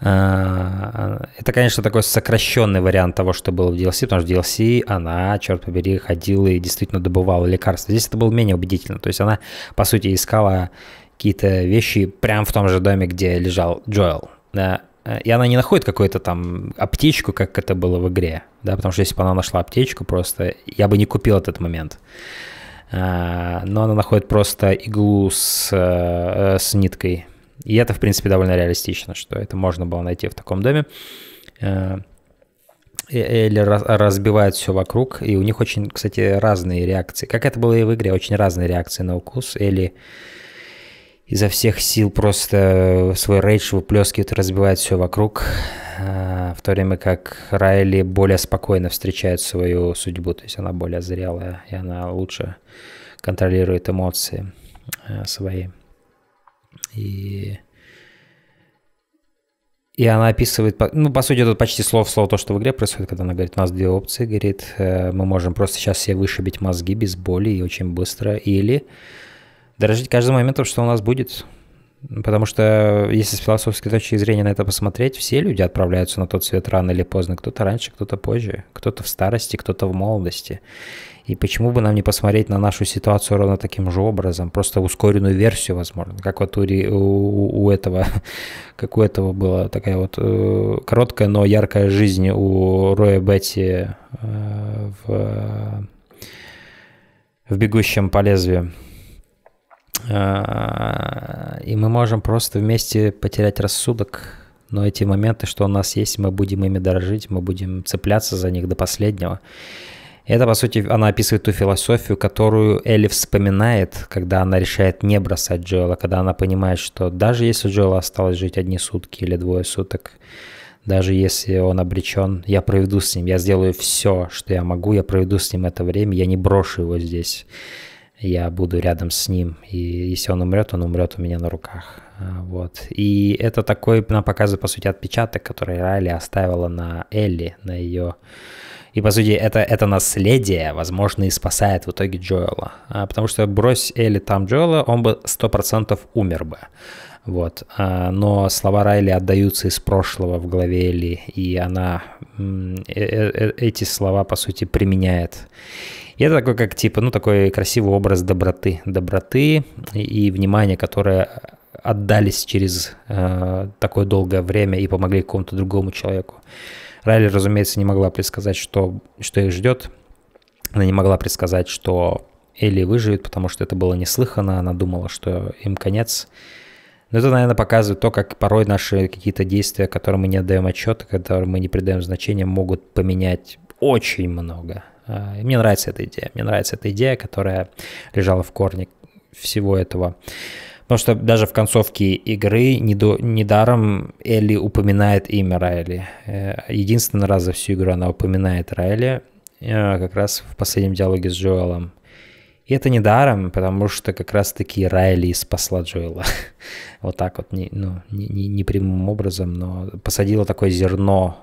А, это, конечно, такой сокращенный вариант того, что было в DLC, потому что в DLC она, черт побери, ходила и действительно добывала лекарства. Здесь это было менее убедительно. То есть она, по сути, искала какие-то вещи прямо в том же доме, где лежал Джоэл. Да? И она не находит какую-то там аптечку, как это было в игре, да, потому что если бы она нашла аптечку просто, я бы не купил этот момент. А, но она находит просто иглу с, э, э, с ниткой. И это, в принципе, довольно реалистично, что это можно было найти в таком доме. Элли э, разбивает все вокруг, и у них очень, кстати, разные реакции. Как это было и в игре, очень разные реакции на укус. Элли изо всех сил просто э, свой рейдж выплескивает, разбивает все вокруг, э, в то время как Райли более спокойно встречает свою судьбу, то есть она более зрелая, и она лучше контролирует эмоции э, свои. И и она описывает, ну, по сути, это почти слово в слово то, что в игре происходит, когда она говорит, у нас две опции, говорит, мы можем просто сейчас себе вышибить мозги без боли и очень быстро, или Дорожить каждым моментом, что у нас будет. Потому что, если с философской точки зрения на это посмотреть, все люди отправляются на тот свет рано или поздно. Кто-то раньше, кто-то позже, кто-то в старости, кто-то в молодости. И почему бы нам не посмотреть на нашу ситуацию ровно таким же образом, просто ускоренную версию, возможно, как вот у, у, у этого, как у этого была такая вот э, короткая, но яркая жизнь у Роя Бетти э, в, в «Бегущем по лезвию». Э, и мы можем просто вместе потерять рассудок, но эти моменты, что у нас есть, мы будем ими дорожить, мы будем цепляться за них до последнего. Это, по сути, она описывает ту философию, которую Элли вспоминает, когда она решает не бросать Джоэла, когда она понимает, что даже если у Джоэла осталось жить одни сутки или двое суток, даже если он обречен, я проведу с ним, я сделаю все, что я могу, я проведу с ним это время, я не брошу его здесь я буду рядом с ним, и если он умрет, он умрет у меня на руках. А, вот. И это такой, на показы по сути, отпечаток, который Райли оставила на Элли, на ее... И, по сути, это, это наследие, возможно, и спасает в итоге Джоэла. А, потому что брось Элли там Джоэла, он бы 100% умер бы. Вот. А, но слова Райли отдаются из прошлого в главе Элли, и она э, э, э, эти слова, по сути, применяет. И это такой, как типа, ну, такой красивый образ доброты, доброты и, внимания, которое отдались через э, такое долгое время и помогли какому-то другому человеку. Райли, разумеется, не могла предсказать, что, что их ждет. Она не могла предсказать, что Элли выживет, потому что это было неслыханно. Она думала, что им конец. Но это, наверное, показывает то, как порой наши какие-то действия, которым мы не отдаем отчет, которым мы не придаем значения, могут поменять очень много. Э, мне нравится эта идея. Мне нравится эта идея, которая лежала в корне всего этого. Потому что даже в концовке игры недаром Элли упоминает имя Райли. Э, единственный раз за всю игру она упоминает Райли э, как раз в последнем диалоге с Джоэлом. И это недаром, потому что как раз-таки Райли спасла Джоэла. вот так вот, ну, не, не прямым образом, но посадила такое зерно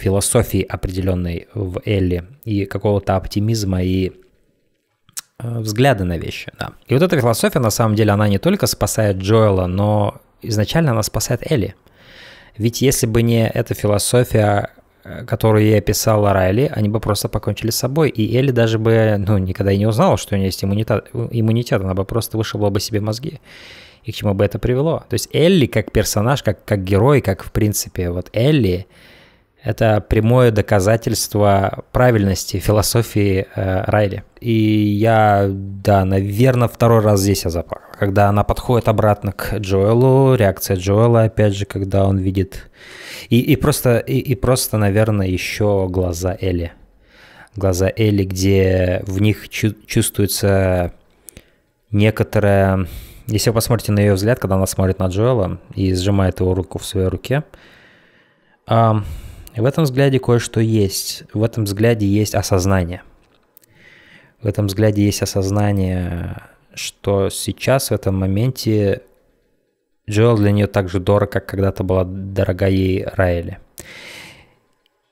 философии определенной в Элли и какого-то оптимизма и э, взгляда на вещи, да. И вот эта философия, на самом деле, она не только спасает Джоэла, но изначально она спасает Элли. Ведь если бы не эта философия, э, которую ей описала Райли, они бы просто покончили с собой, и Элли даже бы, ну, никогда и не узнала, что у нее есть иммунитет, иммунитет она бы просто вышибла бы себе мозги. И к чему бы это привело? То есть Элли как персонаж, как, как герой, как, в принципе, вот Элли – это прямое доказательство правильности философии э, Райли. И я, да, наверное, второй раз здесь я запах. Когда она подходит обратно к Джоэлу, реакция Джоэла, опять же, когда он видит... И, и, просто, и, и просто, наверное, еще глаза Элли. Глаза Элли, где в них чу- чувствуется некоторое, Если вы посмотрите на ее взгляд, когда она смотрит на Джоэла и сжимает его руку в своей руке, Um, в этом взгляде кое-что есть. В этом взгляде есть осознание. В этом взгляде есть осознание, что сейчас, в этом моменте, Джоэл для нее так же дорог, как когда-то была дорога ей Райли.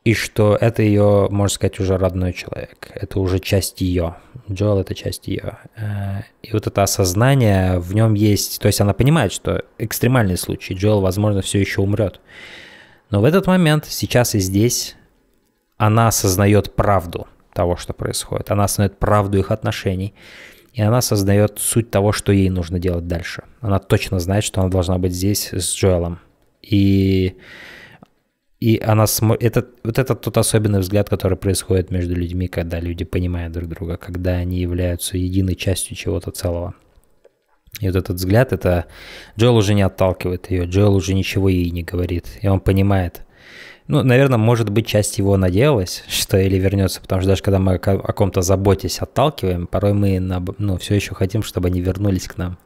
И что это ее, можно сказать, уже родной человек. Это уже часть ее. Джоэл — это часть ее. Э, и вот это осознание в нем есть. То есть она понимает, что экстремальный случай. Джоэл, возможно, все еще умрет. Но в этот момент, сейчас и здесь, она осознает правду того, что происходит. Она осознает правду их отношений. И она создает суть того, что ей нужно делать дальше. Она точно знает, что она должна быть здесь с Джоэлом. И, и она смо... это, вот это тот особенный взгляд, который происходит между людьми, когда люди понимают друг друга, когда они являются единой частью чего-то целого. И вот этот взгляд, это Джоэл уже не отталкивает ее, Джоэл уже ничего ей не говорит, и он понимает. Ну, наверное, может быть, часть его надеялась, что Элли вернется, потому что даже когда мы о ком-то заботясь отталкиваем, порой мы ну, все еще хотим, чтобы они вернулись к нам.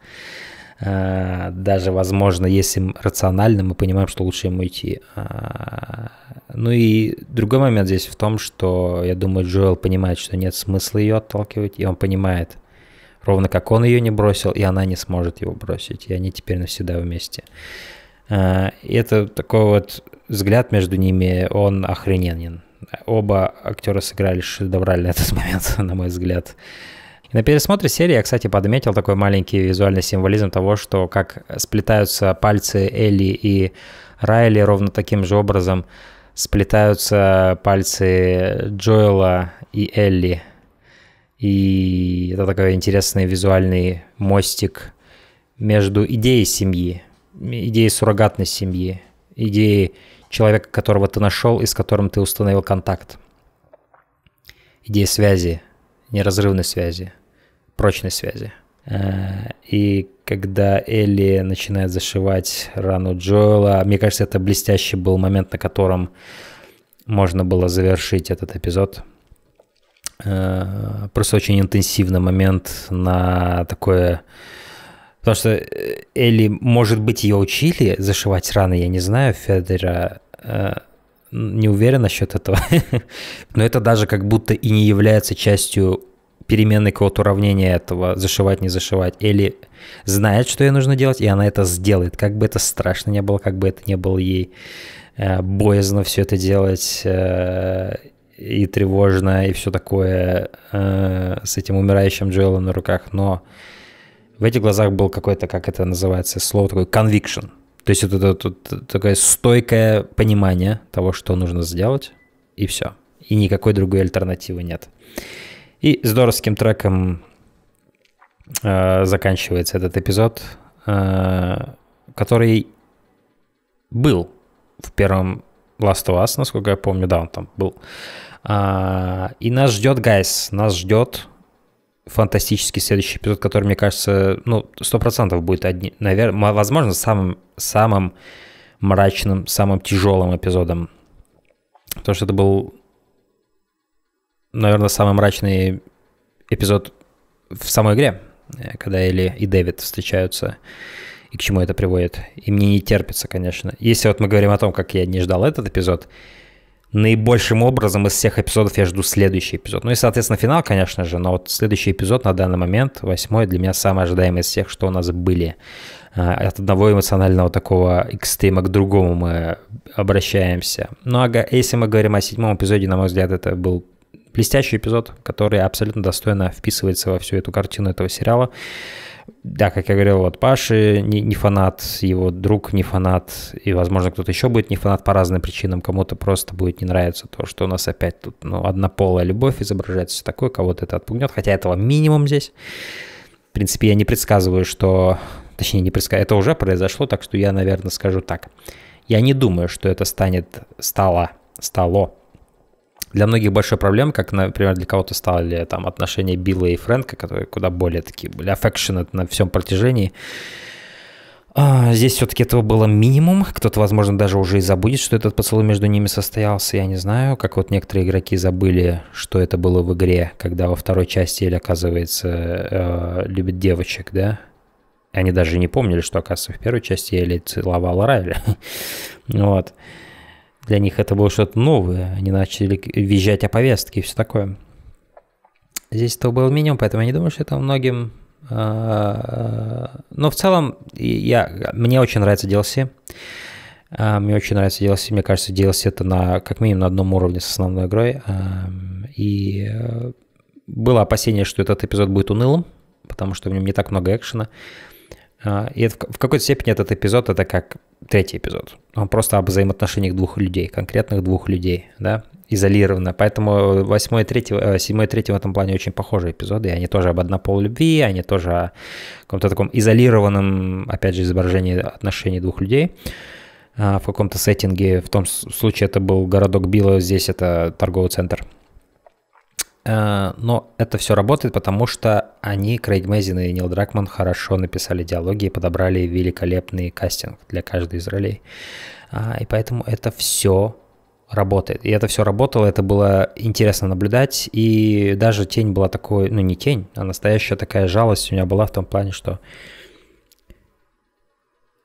А, даже, возможно, если рационально, мы понимаем, что лучше им уйти. А, ну и другой момент здесь в том, что, я думаю, Джоэл понимает, что нет смысла ее отталкивать, и он понимает, Ровно как он ее не бросил, и она не сможет его бросить. И они теперь навсегда вместе. А, и это такой вот взгляд между ними, он охрененен. Оба актера сыграли шедеврально этот момент, на мой взгляд. И на пересмотре серии я, кстати, подметил такой маленький визуальный символизм того, что как сплетаются пальцы Элли и Райли ровно таким же образом сплетаются пальцы Джоэла и Элли и это такой интересный визуальный мостик между идеей семьи, идеей суррогатной семьи, идеей человека, которого ты нашел и с которым ты установил контакт. идеей связи, неразрывной связи, прочной связи. Э, и когда Элли начинает зашивать рану Джоэла, мне кажется, это блестящий был момент, на котором можно было завершить этот эпизод – Э, просто очень интенсивный момент на такое... Потому что Элли, может быть, ее учили зашивать раны, я не знаю, Федора э, не уверен насчет этого. Но это даже как будто и не является частью переменной какого-то уравнения этого, зашивать, не зашивать. Или знает, что ей нужно делать, и она это сделает. Как бы это страшно не было, как бы это не было ей э, боязно все это делать и тревожно, и все такое э, с этим умирающим Джоэлом на руках, но в этих глазах был какой-то, как это называется, слово такое, conviction. То есть это, это, это такое стойкое понимание того, что нужно сделать, и все. И никакой другой альтернативы нет. И с здоровским треком э, заканчивается этот эпизод, э, который был в первом Last of Us, насколько я помню, да, он там был. А, и нас ждет, гайс, нас ждет фантастический следующий эпизод, который, мне кажется, ну, 100% будет, одни, наверное, возможно, самым, самым мрачным, самым тяжелым эпизодом. Потому что это был, наверное, самый мрачный эпизод в самой игре, э, когда Эли и Дэвид встречаются, и к чему это приводит. И мне не терпится, конечно. Если вот мы говорим о том, как я не ждал этот эпизод, наибольшим образом из всех эпизодов я жду следующий эпизод. Ну и, соответственно, финал, конечно же, но вот следующий эпизод на данный момент, восьмой, для меня самый ожидаемый из всех, что у нас были. А, от одного эмоционального такого экстрима к другому мы обращаемся. Ну а если мы говорим о седьмом эпизоде, на мой взгляд, это был блестящий эпизод, который абсолютно достойно вписывается во всю эту картину этого сериала да, как я говорил, вот Паши не, не фанат, его друг не фанат, и, возможно, кто-то еще будет не фанат по разным причинам. Кому-то просто будет не нравиться то, что у нас опять тут ну, однополая любовь изображается, все такое, кого-то это отпугнет, хотя этого минимум здесь. В принципе, я не предсказываю, что... Точнее, не предсказываю, это уже произошло, так что я, наверное, скажу так. Я не думаю, что это станет... стало... стало для многих большой проблем, как, например, для кого-то стали там отношения Билла и Фрэнка, которые куда более такие были affectionate на всем протяжении. А, здесь все-таки этого было минимум. Кто-то, возможно, даже уже и забудет, что этот поцелуй между ними состоялся. Я не знаю, как вот некоторые игроки забыли, что это было в игре, когда во второй части Эль, оказывается, э, любит девочек, да? Они даже не помнили, что, оказывается, в первой части Элли целовала Райли. вот. Для них это было что-то новое. Они начали визжать о повестке и все такое. Здесь этого было минимум, поэтому я не думаю, что это многим... А, а, но в целом я, мне очень нравится DLC. А, мне очень нравится DLC. Мне кажется, DLC это на, как минимум на одном уровне с основной игрой. И э, было опасение, что этот эпизод будет унылым, потому что в нем не так много экшена. А, и это, в какой-то степени этот эпизод это как третий эпизод. Он просто об взаимоотношениях двух людей, конкретных двух людей, да, изолированно. Поэтому 8 и 3, 7 и 3 в этом плане очень похожие эпизоды. И они тоже об однополой любви, они тоже о каком-то таком изолированном, опять же, изображении отношений двух людей а, в каком-то сеттинге. В том случае это был городок Билла, здесь это торговый центр – Э, но это все работает, потому что они, Крейг Мезин и Нил Дракман, хорошо написали диалоги и подобрали великолепный кастинг для каждой из ролей. А, и поэтому это все работает. И это все работало, это было интересно наблюдать. И даже тень была такой, ну не тень, а настоящая такая жалость у меня была в том плане, что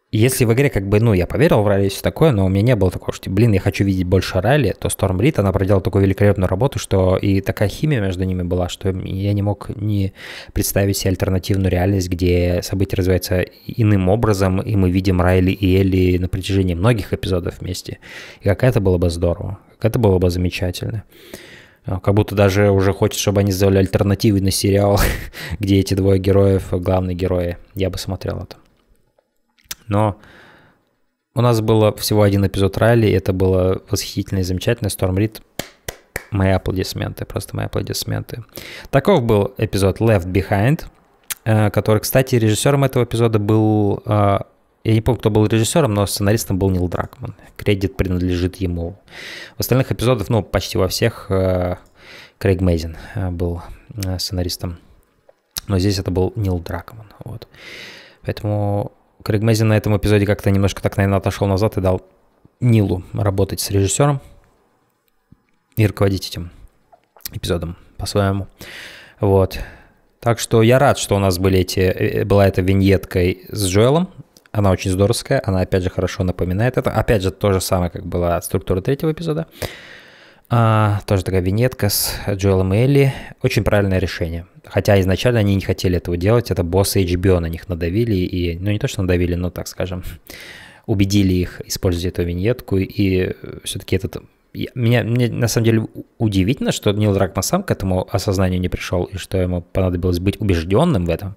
если в игре как бы, ну, я поверил в ралли и все такое, но у меня не было такого, что, блин, я хочу видеть больше ралли, то Storm Reed, она проделала такую великолепную работу, что и такая химия между ними была, что я не мог не представить себе альтернативную реальность, где события развиваются иным образом, и мы видим Райли и Элли на протяжении многих эпизодов вместе. И как это было бы здорово, как это было бы замечательно. А, как будто даже уже хочет, чтобы они сделали альтернативный сериал, где эти двое героев главные герои. Я бы смотрел это но у нас было всего один эпизод ралли, это было восхитительно и замечательно. Stormrid мои аплодисменты, просто мои аплодисменты. Таков был эпизод Left Behind, э, который, кстати, режиссером этого эпизода был, э, я не помню, кто был режиссером, но сценаристом был Нил Дракман. Кредит принадлежит ему. В остальных эпизодах, ну, почти во всех, э, Крейг Мейзин был сценаристом. Но здесь это был Нил Дракман, вот. Поэтому Кригмезин на этом эпизоде как-то немножко так, наверное, отошел назад и дал Нилу работать с режиссером и руководить этим эпизодом по-своему. Вот. Так что я рад, что у нас были эти, э, э, была эта виньетка с Джоэлом. Она очень здоровская, она опять же хорошо напоминает это. Опять же, то же самое, как была структура третьего эпизода. А, тоже такая винетка с Джоэлом и Элли. Очень правильное решение. Хотя изначально они не хотели этого делать. Это боссы HBO на них надавили. И, ну, не то, что надавили, но, так скажем, убедили их использовать эту винетку И э, все-таки этот... Меня, мне на самом деле удивительно, что Нил Дракман сам к этому осознанию не пришел, и что ему понадобилось быть убежденным в этом.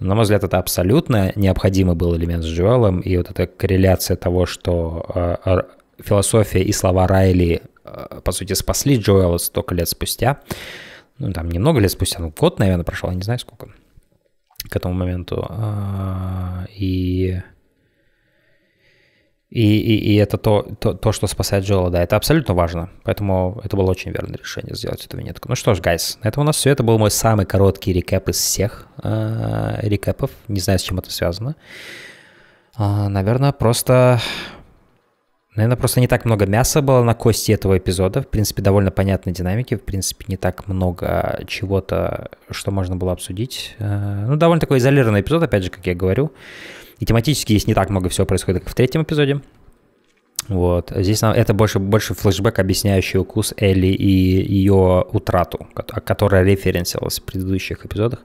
На мой взгляд, это абсолютно необходимый был элемент с Джоэлом, и вот эта корреляция того, что э, философия и слова Райли, э, по сути, спасли Джоэла столько лет спустя. Ну, там немного лет спустя, ну, год, наверное, прошел, я не знаю, сколько к этому моменту. А, и... И, и, и это то, то, то, что спасает Джоэла, да, это абсолютно важно. Поэтому это было очень верное решение сделать эту винетку. Ну что ж, гайс, на этом у нас все. Это был мой самый короткий рекэп из всех э, рекэпов. Не знаю, с чем это связано. Э, наверное, просто Наверное, просто не так много мяса было на кости этого эпизода. В принципе, довольно понятной динамики. В принципе, не так много чего-то, что можно было обсудить. Э, ну, довольно такой изолированный эпизод, опять же, как я говорю. И тематически здесь не так много всего происходит, как в третьем эпизоде. Вот. Здесь нам это больше, больше флешбэк, объясняющий укус Элли и ее утрату, которая референсилась в предыдущих эпизодах.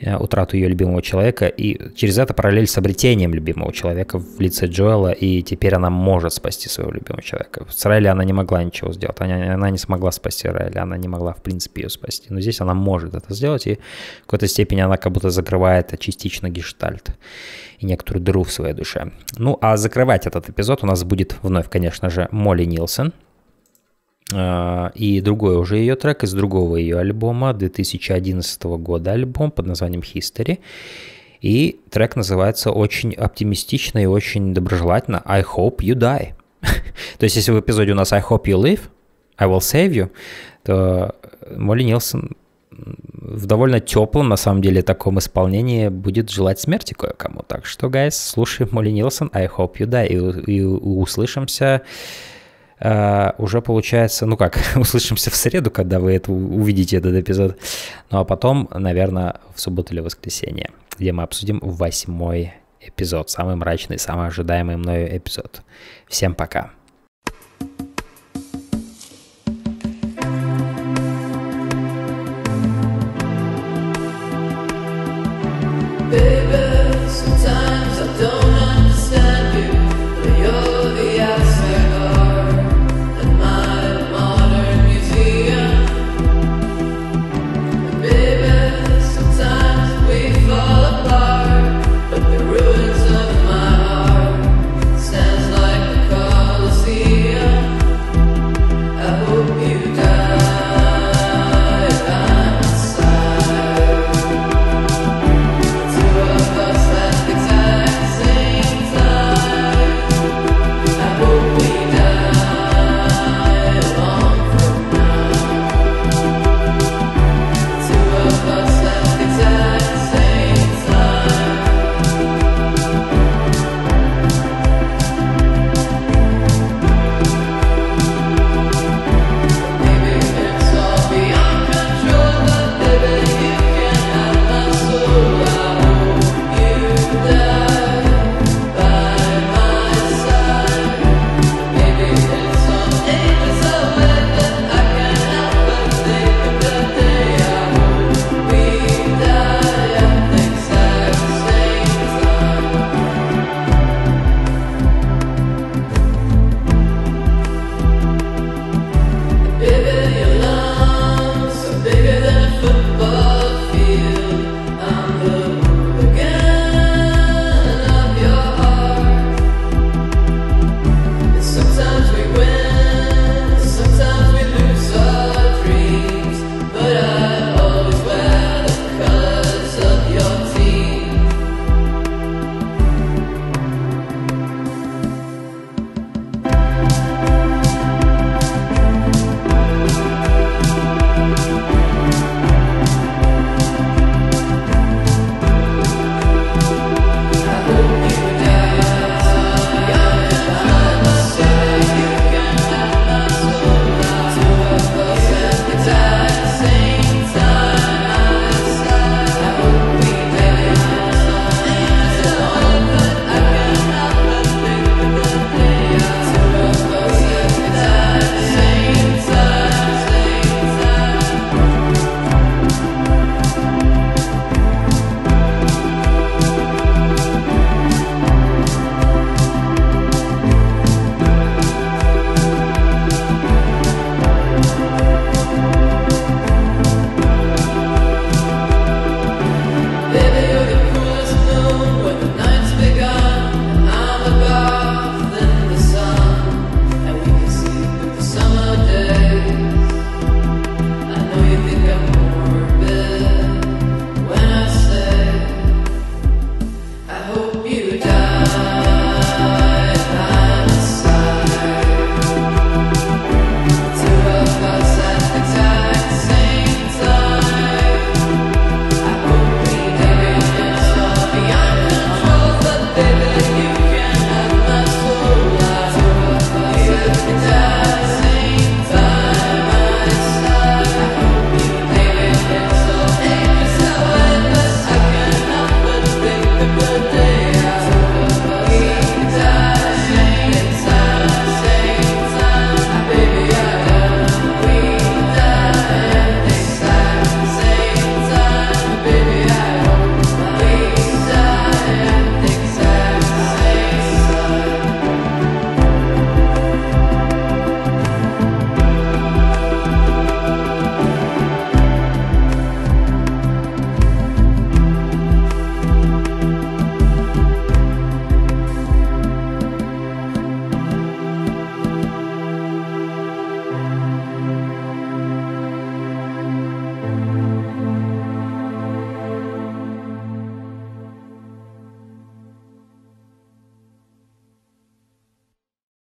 Э, утрату ее любимого человека, и через это параллель с обретением любимого человека в лице Джоэла, и теперь она может спасти своего любимого человека. С Райли она не могла ничего сделать, она, она не смогла спасти Райли, она не могла в принципе ее спасти, но здесь она может это сделать, и в какой-то степени она как будто закрывает частично гештальт и некоторую дыру в своей душе. Ну а закрывать этот эпизод у нас будет вновь, конечно же, Молли Нилсон – а, и другой уже ее трек из другого ее альбома 2011 года альбом под названием History. И трек называется очень оптимистично и очень доброжелательно I hope you die. то есть, если в эпизоде у нас I hope you live, I will save you, то Молли Нилсон в довольно теплом, на самом деле, таком исполнении будет желать смерти кое-кому. Так что, гайс, слушаем Молли Нилсон I hope you die и, и услышимся Э, уже получается, ну как, услышимся в среду, когда вы это увидите этот эпизод. Ну а потом, наверное, в субботу или воскресенье, где мы обсудим восьмой эпизод, самый мрачный, самый ожидаемый мною эпизод. Всем пока. Baby